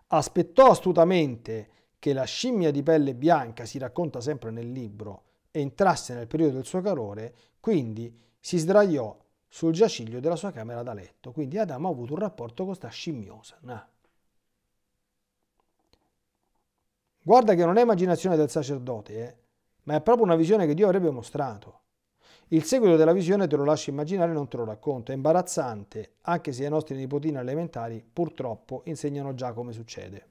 Aspettò astutamente che la scimmia di pelle bianca, si racconta sempre nel libro, entrasse nel periodo del suo calore, quindi si sdraiò sul giaciglio della sua camera da letto. Quindi Adamo ha avuto un rapporto con sta scimmiosa. Nah. Guarda che non è immaginazione del sacerdote, eh, ma è proprio una visione che Dio avrebbe mostrato. Il seguito della visione te lo lascio immaginare e non te lo racconto, è imbarazzante, anche se ai nostri nipotini elementari purtroppo insegnano già come succede.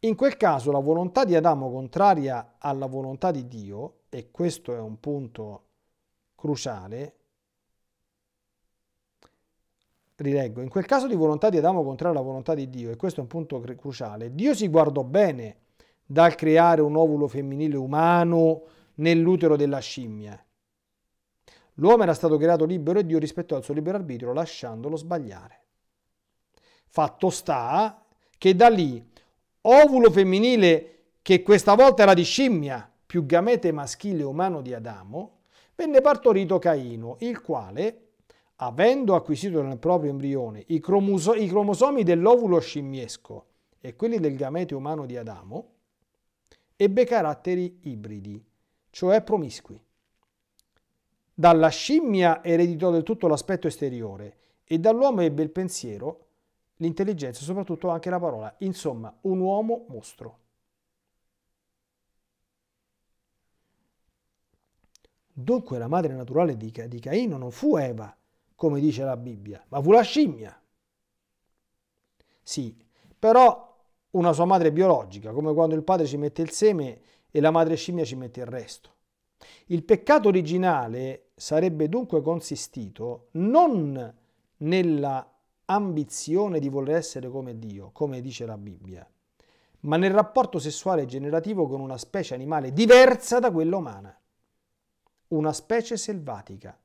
In quel caso la volontà di Adamo contraria alla volontà di Dio, e questo è un punto cruciale, rileggo, in quel caso di volontà di Adamo contraria alla volontà di Dio, e questo è un punto cruciale, Dio si guardò bene dal creare un ovulo femminile umano, nell'utero della scimmia. L'uomo era stato creato libero e Dio rispettò il suo libero arbitrio lasciandolo sbagliare. Fatto sta che da lì ovulo femminile che questa volta era di scimmia più gamete maschile umano di Adamo, venne partorito Caino, il quale, avendo acquisito nel proprio embrione i, cromoso i cromosomi dell'ovulo scimmiesco e quelli del gamete umano di Adamo, ebbe caratteri ibridi cioè promiscui. Dalla scimmia ereditò del tutto l'aspetto esteriore e dall'uomo ebbe il pensiero, l'intelligenza e soprattutto anche la parola. Insomma, un uomo mostro. Dunque la madre naturale di, Ca- di Caino non fu Eva, come dice la Bibbia, ma fu la scimmia. Sì, però una sua madre biologica, come quando il padre ci mette il seme e la madre scimmia ci mette il resto. Il peccato originale sarebbe dunque consistito non nella ambizione di voler essere come Dio, come dice la Bibbia, ma nel rapporto sessuale generativo con una specie animale diversa da quella umana, una specie selvatica,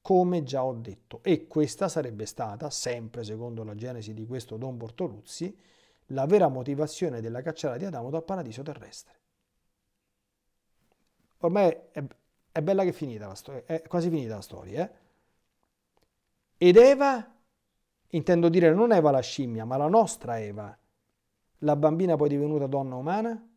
come già ho detto. E questa sarebbe stata, sempre secondo la genesi di questo Don Bortoluzzi, la vera motivazione della cacciata di Adamo dal paradiso terrestre ormai è, è bella che è finita la storia, è quasi finita la storia. Eh? Ed Eva, intendo dire non Eva la scimmia, ma la nostra Eva, la bambina poi divenuta donna umana,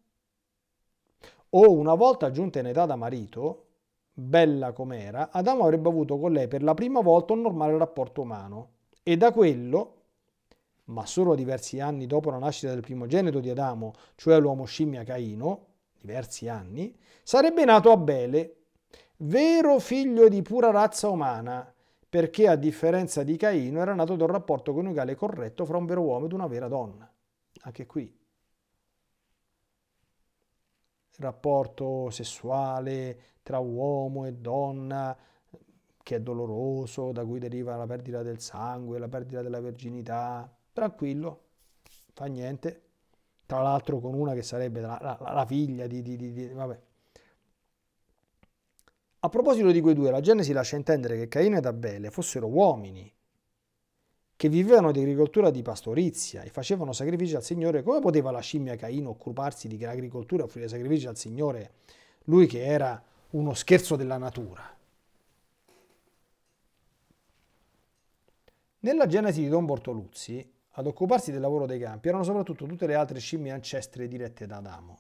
o una volta giunta in età da marito, bella com'era, Adamo avrebbe avuto con lei per la prima volta un normale rapporto umano e da quello, ma solo diversi anni dopo la nascita del primogenito di Adamo, cioè l'uomo scimmia Caino, diversi anni, sarebbe nato Abele, vero figlio di pura razza umana, perché a differenza di Caino era nato da un rapporto coniugale corretto fra un vero uomo ed una vera donna. Anche qui rapporto sessuale tra uomo e donna che è doloroso, da cui deriva la perdita del sangue, la perdita della verginità. Tranquillo, fa niente, tra l'altro con una che sarebbe la, la, la figlia di, di, di, di A proposito di quei due, la Genesi lascia intendere che Caino ed Abele fossero uomini che vivevano di agricoltura di pastorizia e facevano sacrifici al Signore, come poteva la scimmia Caino occuparsi di agricoltura e offrire sacrifici al Signore, lui che era uno scherzo della natura? Nella Genesi di Don Bortoluzzi ad occuparsi del lavoro dei campi erano soprattutto tutte le altre scimmie ancestre dirette da Adamo.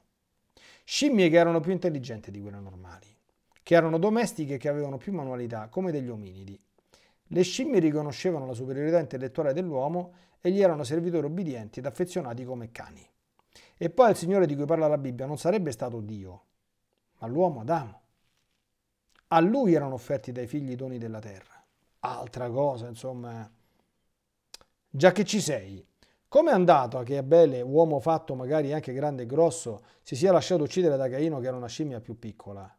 Scimmie che erano più intelligenti di quelle normali, che erano domestiche e che avevano più manualità, come degli ominidi. Le scimmie riconoscevano la superiorità intellettuale dell'uomo e gli erano servitori obbedienti ed affezionati come cani. E poi il Signore di cui parla la Bibbia non sarebbe stato Dio, ma l'uomo Adamo. A lui erano offerti dai figli i doni della terra. Altra cosa, insomma, già che ci sei. Come è andato a che Abele, uomo fatto magari anche grande e grosso, si sia lasciato uccidere da Caino che era una scimmia più piccola?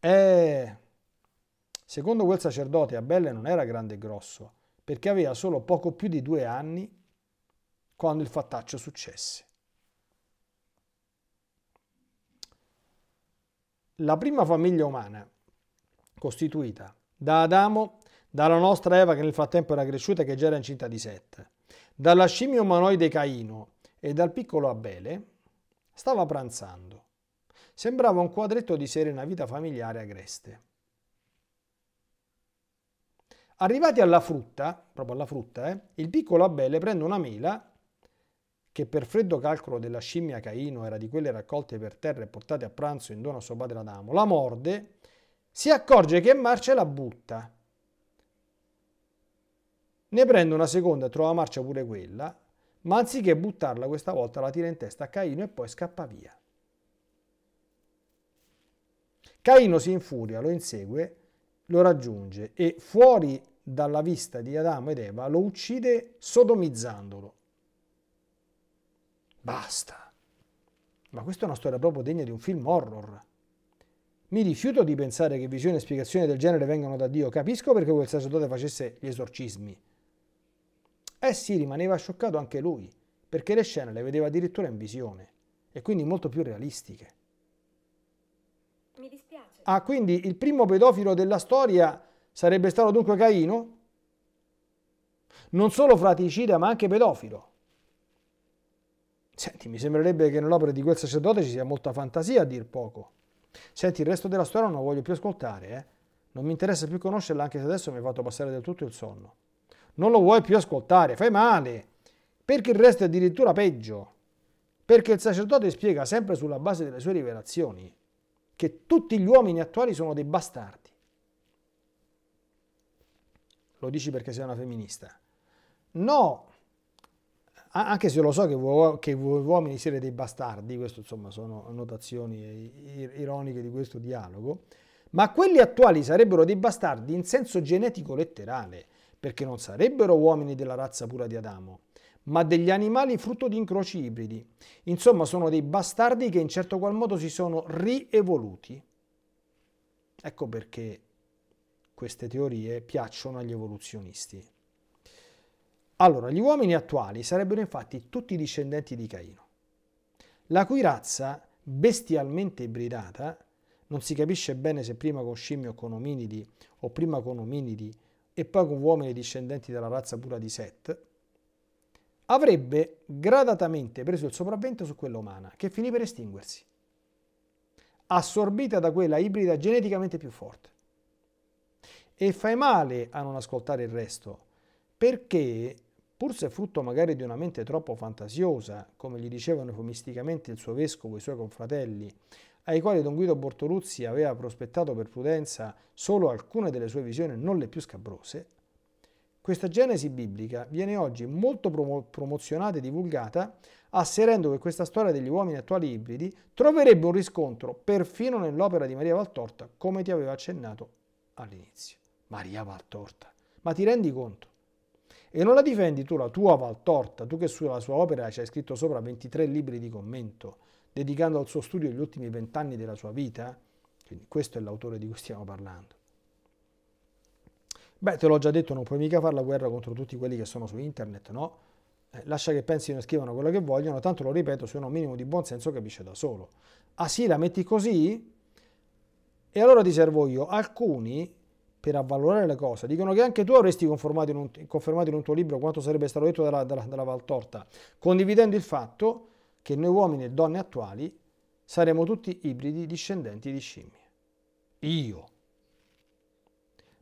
E... Eh, secondo quel sacerdote Abele non era grande e grosso, perché aveva solo poco più di due anni quando il fattaccio successe. La prima famiglia umana, costituita da Adamo dalla nostra Eva che nel frattempo era cresciuta e che già era incinta di sette, dalla scimmia umanoide Caino e dal piccolo Abele, stava pranzando. Sembrava un quadretto di serena vita familiare agreste. Arrivati alla frutta, proprio alla frutta, eh, il piccolo Abele prende una mela che per freddo calcolo della scimmia Caino era di quelle raccolte per terra e portate a pranzo in dono a suo padre Adamo, la morde, si accorge che è marcia e la butta. Ne prende una seconda e trova marcia pure quella, ma anziché buttarla questa volta la tira in testa a Caino e poi scappa via. Caino si infuria, lo insegue, lo raggiunge e fuori dalla vista di Adamo ed Eva lo uccide sodomizzandolo. Basta. Ma questa è una storia proprio degna di un film horror. Mi rifiuto di pensare che visioni e spiegazioni del genere vengano da Dio. Capisco perché quel sacerdote facesse gli esorcismi. Eh sì, rimaneva scioccato anche lui, perché le scene le vedeva addirittura in visione, e quindi molto più realistiche. Mi dispiace. Ah, quindi il primo pedofilo della storia sarebbe stato dunque Caino? Non solo fraticida, ma anche pedofilo. Senti, mi sembrerebbe che nell'opera di quel sacerdote ci sia molta fantasia a dir poco. Senti, il resto della storia non lo voglio più ascoltare, eh? Non mi interessa più conoscerla, anche se adesso mi hai fatto passare del tutto il sonno non lo vuoi più ascoltare, fai male, perché il resto è addirittura peggio, perché il sacerdote spiega sempre sulla base delle sue rivelazioni che tutti gli uomini attuali sono dei bastardi. Lo dici perché sei una femminista? No, anche se lo so che voi, che voi uomini siete dei bastardi, queste insomma sono notazioni ironiche di questo dialogo, ma quelli attuali sarebbero dei bastardi in senso genetico letterale, perché non sarebbero uomini della razza pura di Adamo, ma degli animali frutto di incroci ibridi. Insomma, sono dei bastardi che in certo qual modo si sono rievoluti. Ecco perché queste teorie piacciono agli evoluzionisti. Allora, gli uomini attuali sarebbero infatti tutti discendenti di Caino, la cui razza, bestialmente ibridata, non si capisce bene se prima con scimmie o con ominidi, o prima con ominidi e poi con uomini discendenti dalla razza pura di Set, avrebbe gradatamente preso il sopravvento su quella umana, che finì per estinguersi, assorbita da quella ibrida geneticamente più forte. E fai male a non ascoltare il resto, perché, pur se frutto magari di una mente troppo fantasiosa, come gli dicevano eufemisticamente il suo vescovo e i suoi confratelli, ai quali Don Guido Bortoluzzi aveva prospettato per prudenza solo alcune delle sue visioni non le più scabrose, questa genesi biblica viene oggi molto promo- promozionata e divulgata, asserendo che questa storia degli uomini attuali ibridi troverebbe un riscontro perfino nell'opera di Maria Valtorta, come ti avevo accennato all'inizio. Maria Valtorta, ma ti rendi conto? E non la difendi tu la tua Valtorta, tu che sulla sua opera ci hai scritto sopra 23 libri di commento dedicando al suo studio gli ultimi vent'anni della sua vita, quindi questo è l'autore di cui stiamo parlando. Beh, te l'ho già detto, non puoi mica fare la guerra contro tutti quelli che sono su internet, no? Eh, lascia che pensino e scrivano quello che vogliono, tanto lo ripeto, se uno minimo di buonsenso capisce da solo. Ah sì, la metti così? E allora ti servo io. Alcuni, per avvalorare la cosa, dicono che anche tu avresti confermato in un, confermato in un tuo libro quanto sarebbe stato detto dalla, dalla, dalla Valtorta, condividendo il fatto che noi uomini e donne attuali saremo tutti ibridi discendenti di scimmie. Io.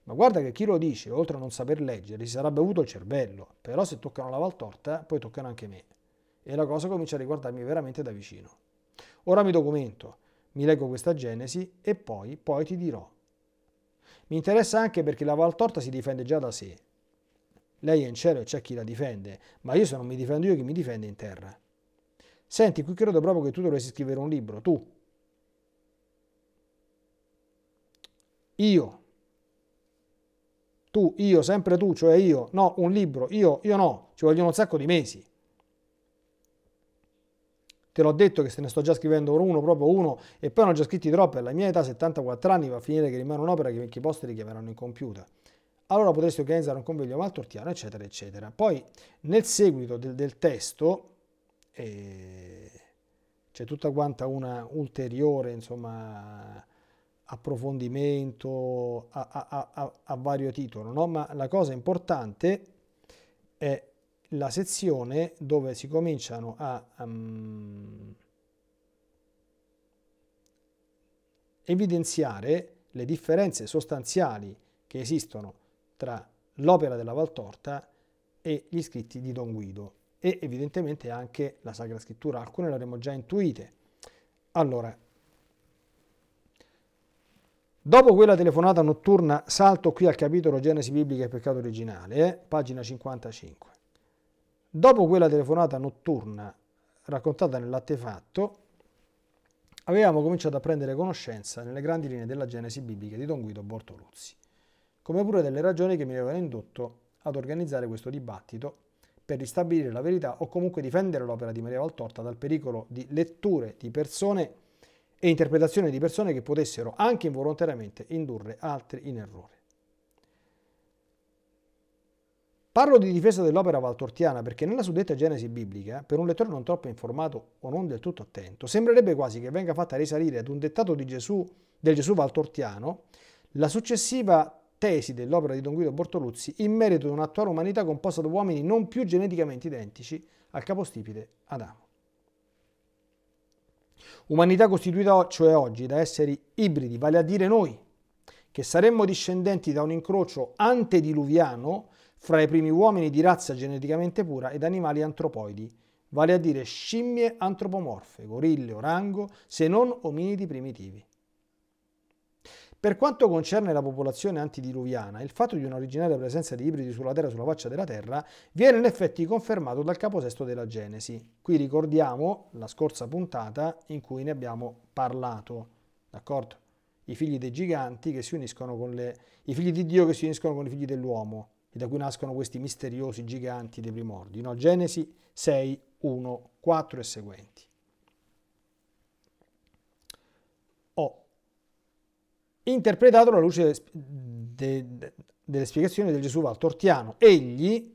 Ma guarda che chi lo dice, oltre a non saper leggere, si sarebbe avuto il cervello, però se toccano la Valtorta, poi toccano anche me. E la cosa comincia a riguardarmi veramente da vicino. Ora mi documento, mi leggo questa Genesi e poi, poi ti dirò. Mi interessa anche perché la Valtorta si difende già da sé. Lei è in cielo e c'è chi la difende, ma io se non mi difendo io chi mi difende in terra. Senti, qui credo proprio che tu dovresti scrivere un libro, tu. Io. Tu, io, sempre tu, cioè io. No, un libro, io, io no. Ci vogliono un sacco di mesi. Te l'ho detto che se ne sto già scrivendo uno, proprio uno, e poi ne ho già scritti troppi. Alla mia età, 74 anni, va a finire che rimane un'opera che i vecchi posti richiameranno in computer allora potresti organizzare un convegno Valtortiano, eccetera, eccetera. Poi nel seguito del, del testo c'è tutta quanta un ulteriore insomma, approfondimento a, a, a, a vario titolo, no? ma la cosa importante è la sezione dove si cominciano a um, evidenziare le differenze sostanziali che esistono tra l'opera della Valtorta e gli scritti di Don Guido e evidentemente anche la Sacra Scrittura, alcune le avremmo già intuite. Allora, dopo quella telefonata notturna salto qui al capitolo Genesi biblica e peccato originale, eh, pagina 55. Dopo quella telefonata notturna raccontata nell'attefatto, avevamo cominciato a prendere conoscenza nelle grandi linee della Genesi biblica di Don Guido Bortoluzzi, come pure delle ragioni che mi avevano indotto ad organizzare questo dibattito per ristabilire la verità o comunque difendere l'opera di Maria Valtorta dal pericolo di letture di persone e interpretazioni di persone che potessero anche involontariamente indurre altri in errore. Parlo di difesa dell'opera valtortiana perché nella suddetta genesi biblica, per un lettore non troppo informato o non del tutto attento, sembrerebbe quasi che venga fatta risalire ad un dettato di Gesù, del Gesù valtortiano la successiva tesi dell'opera di Don Guido Bortoluzzi in merito ad un'attuale umanità composta da uomini non più geneticamente identici al capostipite Adamo. Umanità costituita cioè oggi da esseri ibridi, vale a dire noi, che saremmo discendenti da un incrocio antediluviano fra i primi uomini di razza geneticamente pura ed animali antropoidi, vale a dire scimmie antropomorfe, gorille, orango, se non ominidi primitivi. Per quanto concerne la popolazione antidiluviana, il fatto di un'originaria presenza di ibridi sulla Terra sulla faccia della Terra viene in effetti confermato dal caposesto della Genesi. Qui ricordiamo la scorsa puntata in cui ne abbiamo parlato, d'accordo? I figli dei giganti che si uniscono con le... i figli di Dio che si uniscono con i figli dell'uomo, e da cui nascono questi misteriosi giganti dei primordi, no? Genesi 6, 1, 4 e seguenti. Oh interpretato alla luce delle, de, de, delle spiegazioni del Gesù Valtortiano. Egli,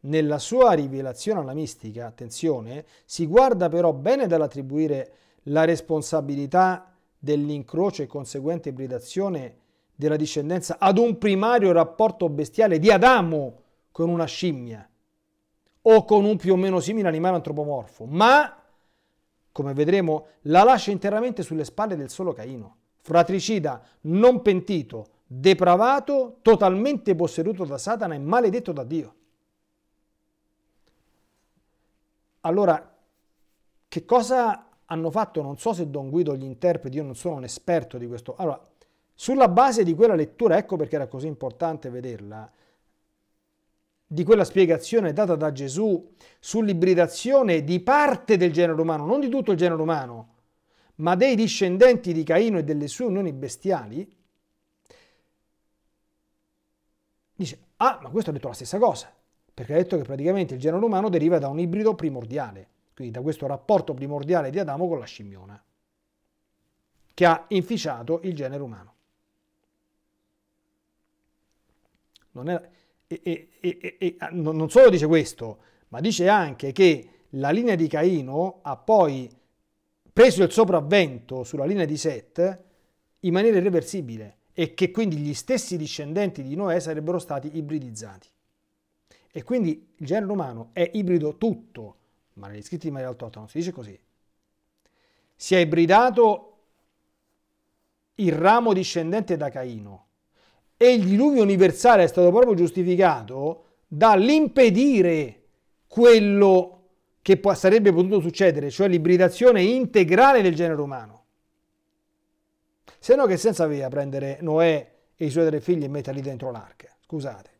nella sua rivelazione alla mistica, attenzione, si guarda però bene dall'attribuire la responsabilità dell'incrocio e conseguente ibridazione della discendenza ad un primario rapporto bestiale di Adamo con una scimmia o con un più o meno simile animale antropomorfo, ma, come vedremo, la lascia interamente sulle spalle del solo Caino fratricida, non pentito, depravato, totalmente posseduto da Satana e maledetto da Dio. Allora, che cosa hanno fatto? Non so se Don Guido gli interpreti, io non sono un esperto di questo. Allora, sulla base di quella lettura, ecco perché era così importante vederla, di quella spiegazione data da Gesù sull'ibridazione di parte del genere umano, non di tutto il genere umano, ma dei discendenti di Caino e delle sue unioni bestiali, dice, ah, ma questo ha detto la stessa cosa, perché ha detto che praticamente il genere umano deriva da un ibrido primordiale, quindi da questo rapporto primordiale di Adamo con la scimmiona, che ha inficiato il genere umano. Non, è, e, e, e, ah, non solo dice questo, ma dice anche che la linea di Caino ha poi preso il sopravvento sulla linea di Set in maniera irreversibile e che quindi gli stessi discendenti di Noè sarebbero stati ibridizzati. E quindi il genere umano è ibrido tutto, ma negli scritti di Maria Altotta non si dice così. Si è ibridato il ramo discendente da Caino e il diluvio universale è stato proprio giustificato dall'impedire quello che può, sarebbe potuto succedere, cioè l'ibridazione integrale del genere umano. Se no che senso aveva prendere Noè e i suoi tre figli e metterli dentro l'arca? Scusate.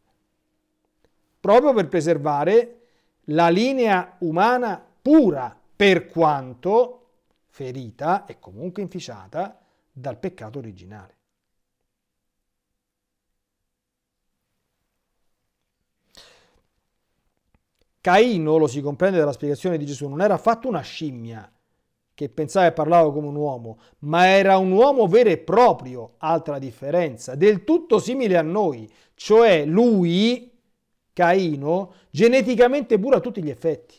Proprio per preservare la linea umana pura, per quanto ferita e comunque inficiata dal peccato originale. Caino, lo si comprende dalla spiegazione di Gesù, non era affatto una scimmia che pensava e parlava come un uomo, ma era un uomo vero e proprio, altra differenza, del tutto simile a noi, cioè lui, Caino, geneticamente puro a tutti gli effetti.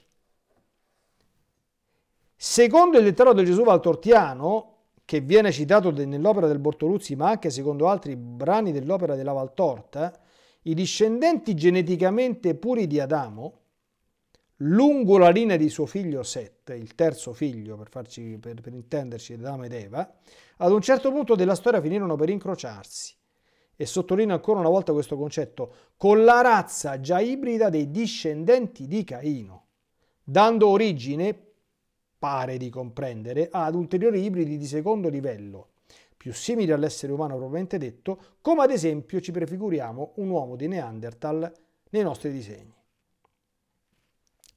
Secondo il letterato di Gesù Valtortiano, che viene citato nell'opera del Bortoluzzi, ma anche secondo altri brani dell'opera della Valtorta, i discendenti geneticamente puri di Adamo, lungo la linea di suo figlio Sette, il terzo figlio per, farci, per, per intenderci, Adamo ed Eva, ad un certo punto della storia finirono per incrociarsi. E sottolineo ancora una volta questo concetto, con la razza già ibrida dei discendenti di Caino, dando origine, pare di comprendere, ad ulteriori ibridi di secondo livello, più simili all'essere umano propriamente detto, come ad esempio ci prefiguriamo un uomo di Neanderthal nei nostri disegni.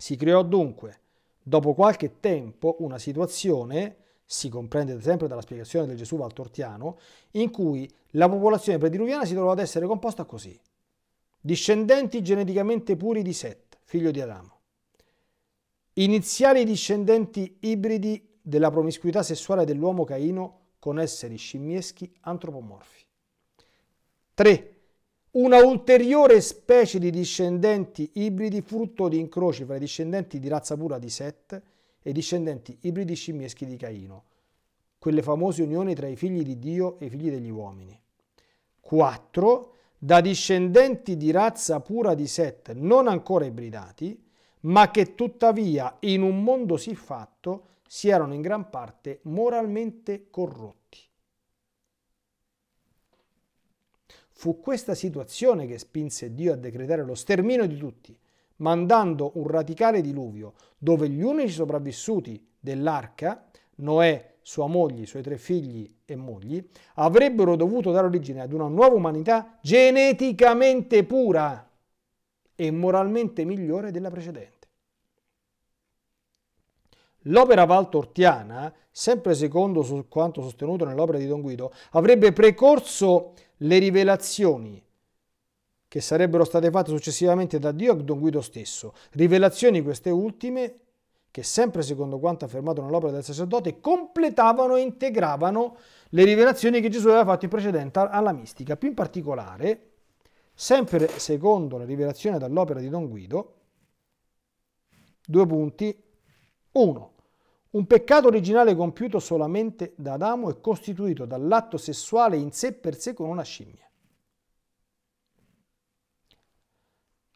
Si creò dunque, dopo qualche tempo, una situazione, si comprende sempre dalla spiegazione del Gesù Valtortiano, in cui la popolazione prediluviana si trovò ad essere composta così. Discendenti geneticamente puri di Set, figlio di Adamo. Iniziali discendenti ibridi della promiscuità sessuale dell'uomo Caino con esseri scimmieschi antropomorfi. 3 una ulteriore specie di discendenti ibridi frutto di incroci fra i discendenti di razza pura di Set e i discendenti ibridi scimmieschi di Caino, quelle famose unioni tra i figli di Dio e i figli degli uomini. 4. Da discendenti di razza pura di Set non ancora ibridati, ma che tuttavia in un mondo siffatto si erano in gran parte moralmente corrotti. Fu questa situazione che spinse Dio a decretare lo sterminio di tutti, mandando un radicale diluvio dove gli unici sopravvissuti dell'arca, Noè, sua moglie, i suoi tre figli e mogli, avrebbero dovuto dare origine ad una nuova umanità geneticamente pura e moralmente migliore della precedente. L'opera valtortiana, sempre secondo quanto sostenuto nell'opera di Don Guido, avrebbe precorso le rivelazioni che sarebbero state fatte successivamente da Dio a Don Guido stesso. Rivelazioni queste ultime che sempre secondo quanto affermato nell'opera del sacerdote completavano e integravano le rivelazioni che Gesù aveva fatto in precedenza alla mistica. Più in particolare, sempre secondo la rivelazione dall'opera di Don Guido, due punti. Uno, un peccato originale compiuto solamente da Adamo è costituito dall'atto sessuale in sé per sé con una scimmia.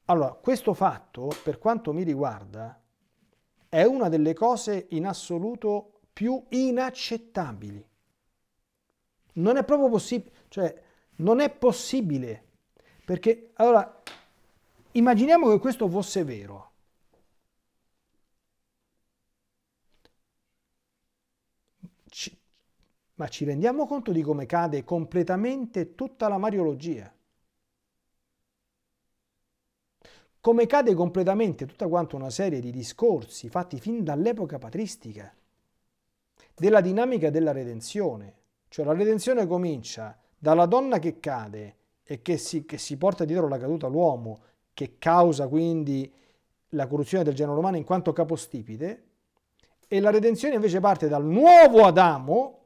Allora, questo fatto, per quanto mi riguarda, è una delle cose in assoluto più inaccettabili. Non è proprio possibile, cioè, non è possibile, perché, allora, immaginiamo che questo fosse vero. Ma ci rendiamo conto di come cade completamente tutta la Mariologia? Come cade completamente tutta quanta una serie di discorsi fatti fin dall'epoca patristica della dinamica della redenzione. Cioè la redenzione comincia dalla donna che cade e che si, che si porta dietro la caduta all'uomo, che causa quindi la corruzione del genere umano in quanto capostipite, e la redenzione invece parte dal nuovo Adamo,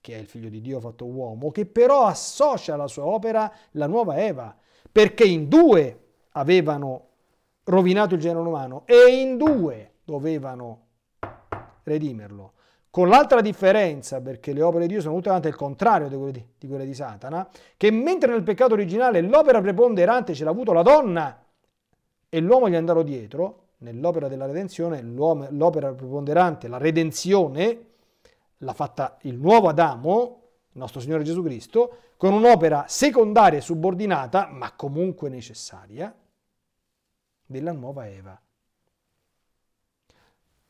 che è il figlio di Dio fatto uomo, che però associa alla sua opera la nuova Eva, perché in due avevano rovinato il genere umano e in due dovevano redimerlo. Con l'altra differenza, perché le opere di Dio sono tutte il contrario di quelle di, di quelle di Satana, che mentre nel peccato originale l'opera preponderante ce l'ha avuto la donna e l'uomo gli è andato dietro, nell'opera della redenzione l'opera preponderante, la redenzione, l'ha fatta il nuovo Adamo, il nostro Signore Gesù Cristo, con un'opera secondaria e subordinata, ma comunque necessaria, della nuova Eva.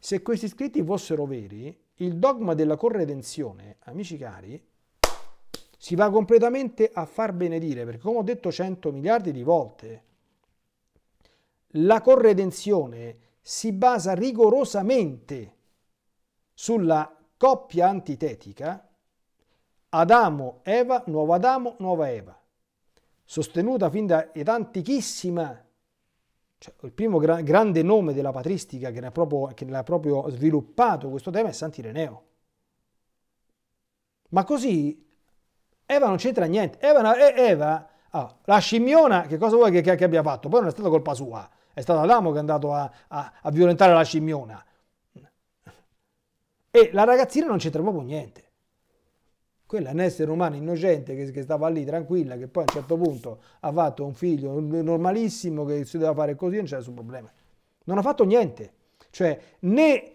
Se questi scritti fossero veri, il dogma della corredenzione, amici cari, si va completamente a far benedire, perché come ho detto cento miliardi di volte, la corredenzione si basa rigorosamente sulla coppia antitetica Adamo, Eva, nuovo Adamo, nuova Eva, sostenuta fin da ed antichissima. Cioè, il primo gra grande nome della patristica che ne, proprio, che ne ha proprio sviluppato questo tema è Sant'Ireneo. Ma così Eva non c'entra niente. Eva, eh, Eva ah, la scimmiona, che cosa vuoi che, che, abbia fatto? Poi non è stata colpa sua, è stato Adamo che è andato a, a, a violentare la scimmiona. E la ragazzina non c'entra proprio niente. Quella è un essere umano innocente che, che, stava lì tranquilla, che poi a un certo punto ha fatto un figlio normalissimo che si doveva fare così, non c'è nessun problema. Non ha fatto niente. Cioè né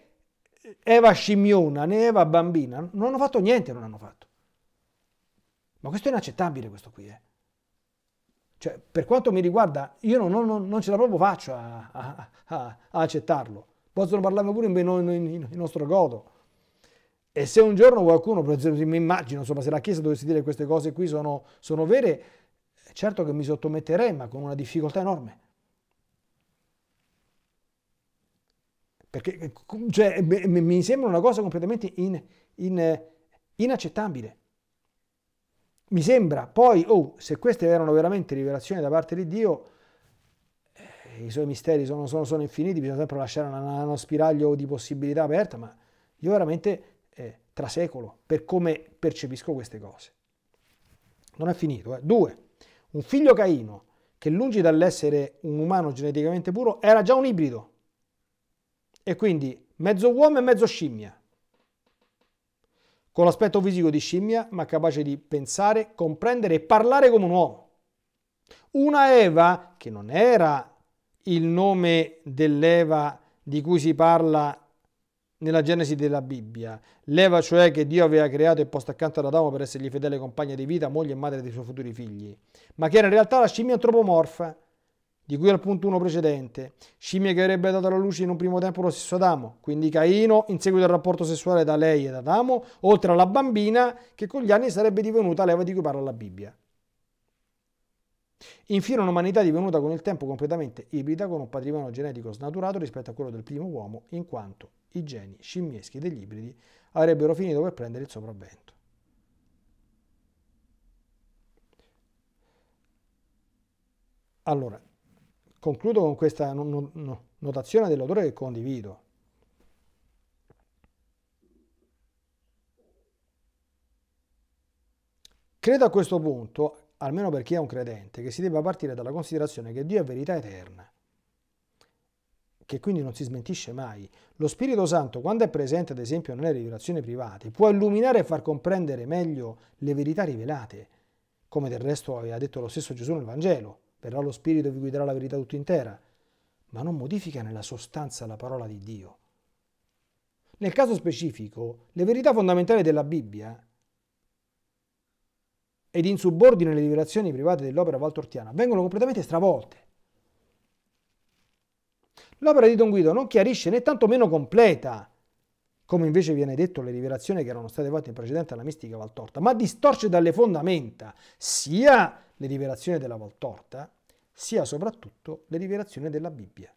Eva scimmiona né Eva bambina non hanno fatto niente, non hanno fatto. Ma questo è inaccettabile questo qui, eh. Cioè, per quanto mi riguarda, io non, non, non ce la proprio faccio a, a, a, a accettarlo. Possono parlarne pure in, in, in, in nostro godo. E se un giorno qualcuno, mi immagino, insomma, se la Chiesa dovesse dire queste cose qui sono, sono vere, certo che mi sottometterei, ma con una difficoltà enorme. Perché eh, cioè, eh, mi sembra una cosa completamente in, in, eh, inaccettabile. Mi sembra poi, oh, se queste erano veramente rivelazioni da parte di Dio, i suoi misteri sono, sono, sono infiniti, bisogna sempre lasciare uno spiraglio di possibilità aperta, ma io veramente eh, trasecolo per come percepisco queste cose. Non è finito. Eh. Due, un figlio Caino, che lungi dall'essere un umano geneticamente puro, era già un ibrido. E quindi mezzo uomo e mezzo scimmia. Con l'aspetto fisico di scimmia, ma capace di pensare, comprendere e parlare come un uomo. Una Eva, che non era il nome dell'Eva di cui si parla nella Genesi della Bibbia. L'Eva cioè che Dio aveva creato e posto accanto ad Adamo per essergli fedele compagna di vita, moglie e madre dei suoi futuri figli, ma che era in realtà la scimmia antropomorfa, di cui al punto 1 precedente, scimmia che avrebbe dato alla luce in un primo tempo lo stesso Adamo, quindi Caino in seguito al rapporto sessuale da lei ed Adamo, oltre alla bambina che con gli anni sarebbe divenuta l'Eva di cui parla la Bibbia. Infine un'umanità divenuta con il tempo completamente ibrida, con un patrimonio genetico snaturato rispetto a quello del primo uomo, in quanto i geni scimmieschi degli ibridi avrebbero finito per prendere il sopravvento. Allora, concludo con questa notazione dell'autore che condivido. Credo a questo punto almeno per chi è un credente, che si debba partire dalla considerazione che Dio è verità eterna, che quindi non si smentisce mai. Lo Spirito Santo, quando è presente ad esempio nelle rivelazioni private, può illuminare e far comprendere meglio le verità rivelate, come del resto aveva detto lo stesso Gesù nel Vangelo, verrà lo Spirito e vi guiderà la verità tutta intera, ma non modifica nella sostanza la parola di Dio. Nel caso specifico, le verità fondamentali della Bibbia ed in subordine le dichiarazioni private dell'opera valtortiana vengono completamente stravolte. L'opera di Don Guido non chiarisce né tanto meno completa, come invece viene detto le rivelazioni che erano state fatte in precedenza alla mistica Valtorta, ma distorce dalle fondamenta sia le rivelazioni della Valtorta, sia soprattutto le rivelazioni della Bibbia.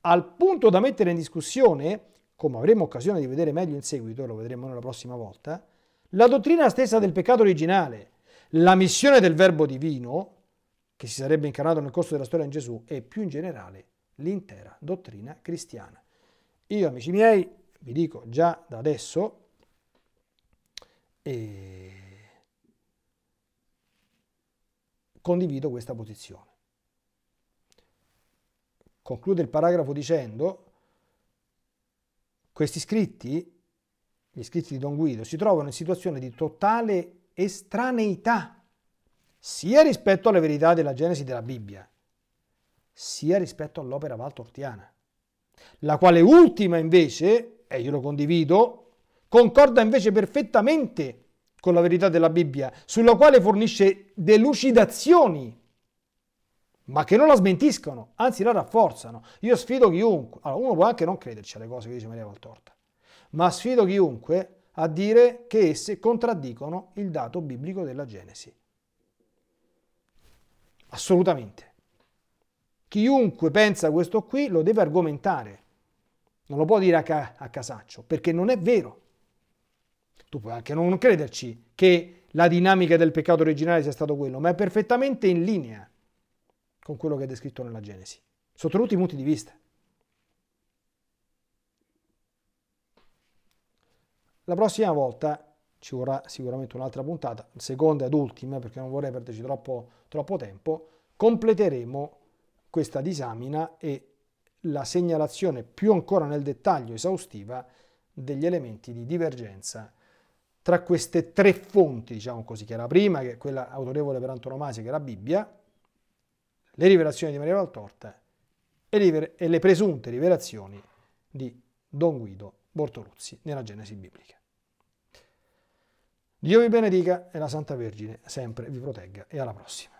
Al punto da mettere in discussione, come avremo occasione di vedere meglio in seguito, lo vedremo nella prossima volta, la dottrina stessa del peccato originale, la missione del Verbo divino, che si sarebbe incarnato nel corso della storia in Gesù, e più in generale l'intera dottrina cristiana. Io, amici miei, vi dico già da adesso, eh, condivido questa posizione. Conclude il paragrafo dicendo, questi scritti, gli scritti di Don Guido, si trovano in situazione di totale estraneità, sia rispetto alle verità della Genesi della Bibbia, sia rispetto all'opera valtortiana, la quale ultima invece, e io lo condivido, concorda invece perfettamente con la verità della Bibbia, sulla quale fornisce delucidazioni, ma che non la smentiscono, anzi la rafforzano. Io sfido chiunque, allora uno può anche non crederci alle cose che dice Maria Valtorta, ma sfido chiunque a dire che esse contraddicono il dato biblico della Genesi. Assolutamente. Chiunque pensa questo qui lo deve argomentare, non lo può dire a, ca- a casaccio, perché non è vero. Tu puoi anche non crederci che la dinamica del peccato originale sia stato quello, ma è perfettamente in linea con quello che è descritto nella Genesi, sotto tutti i punti di vista. La prossima volta ci vorrà sicuramente un'altra puntata, seconda ed ultima, perché non vorrei perderci troppo, troppo tempo, completeremo questa disamina e la segnalazione più ancora nel dettaglio esaustiva degli elementi di divergenza tra queste tre fonti, diciamo così, che è la prima, che è quella autorevole per antonomasia, che è la Bibbia, le rivelazioni di Maria Valtorta e le presunte rivelazioni di Don Guido Bortoluzzi nella Genesi biblica. Dio vi benedica e la Santa Vergine sempre vi protegga e alla prossima.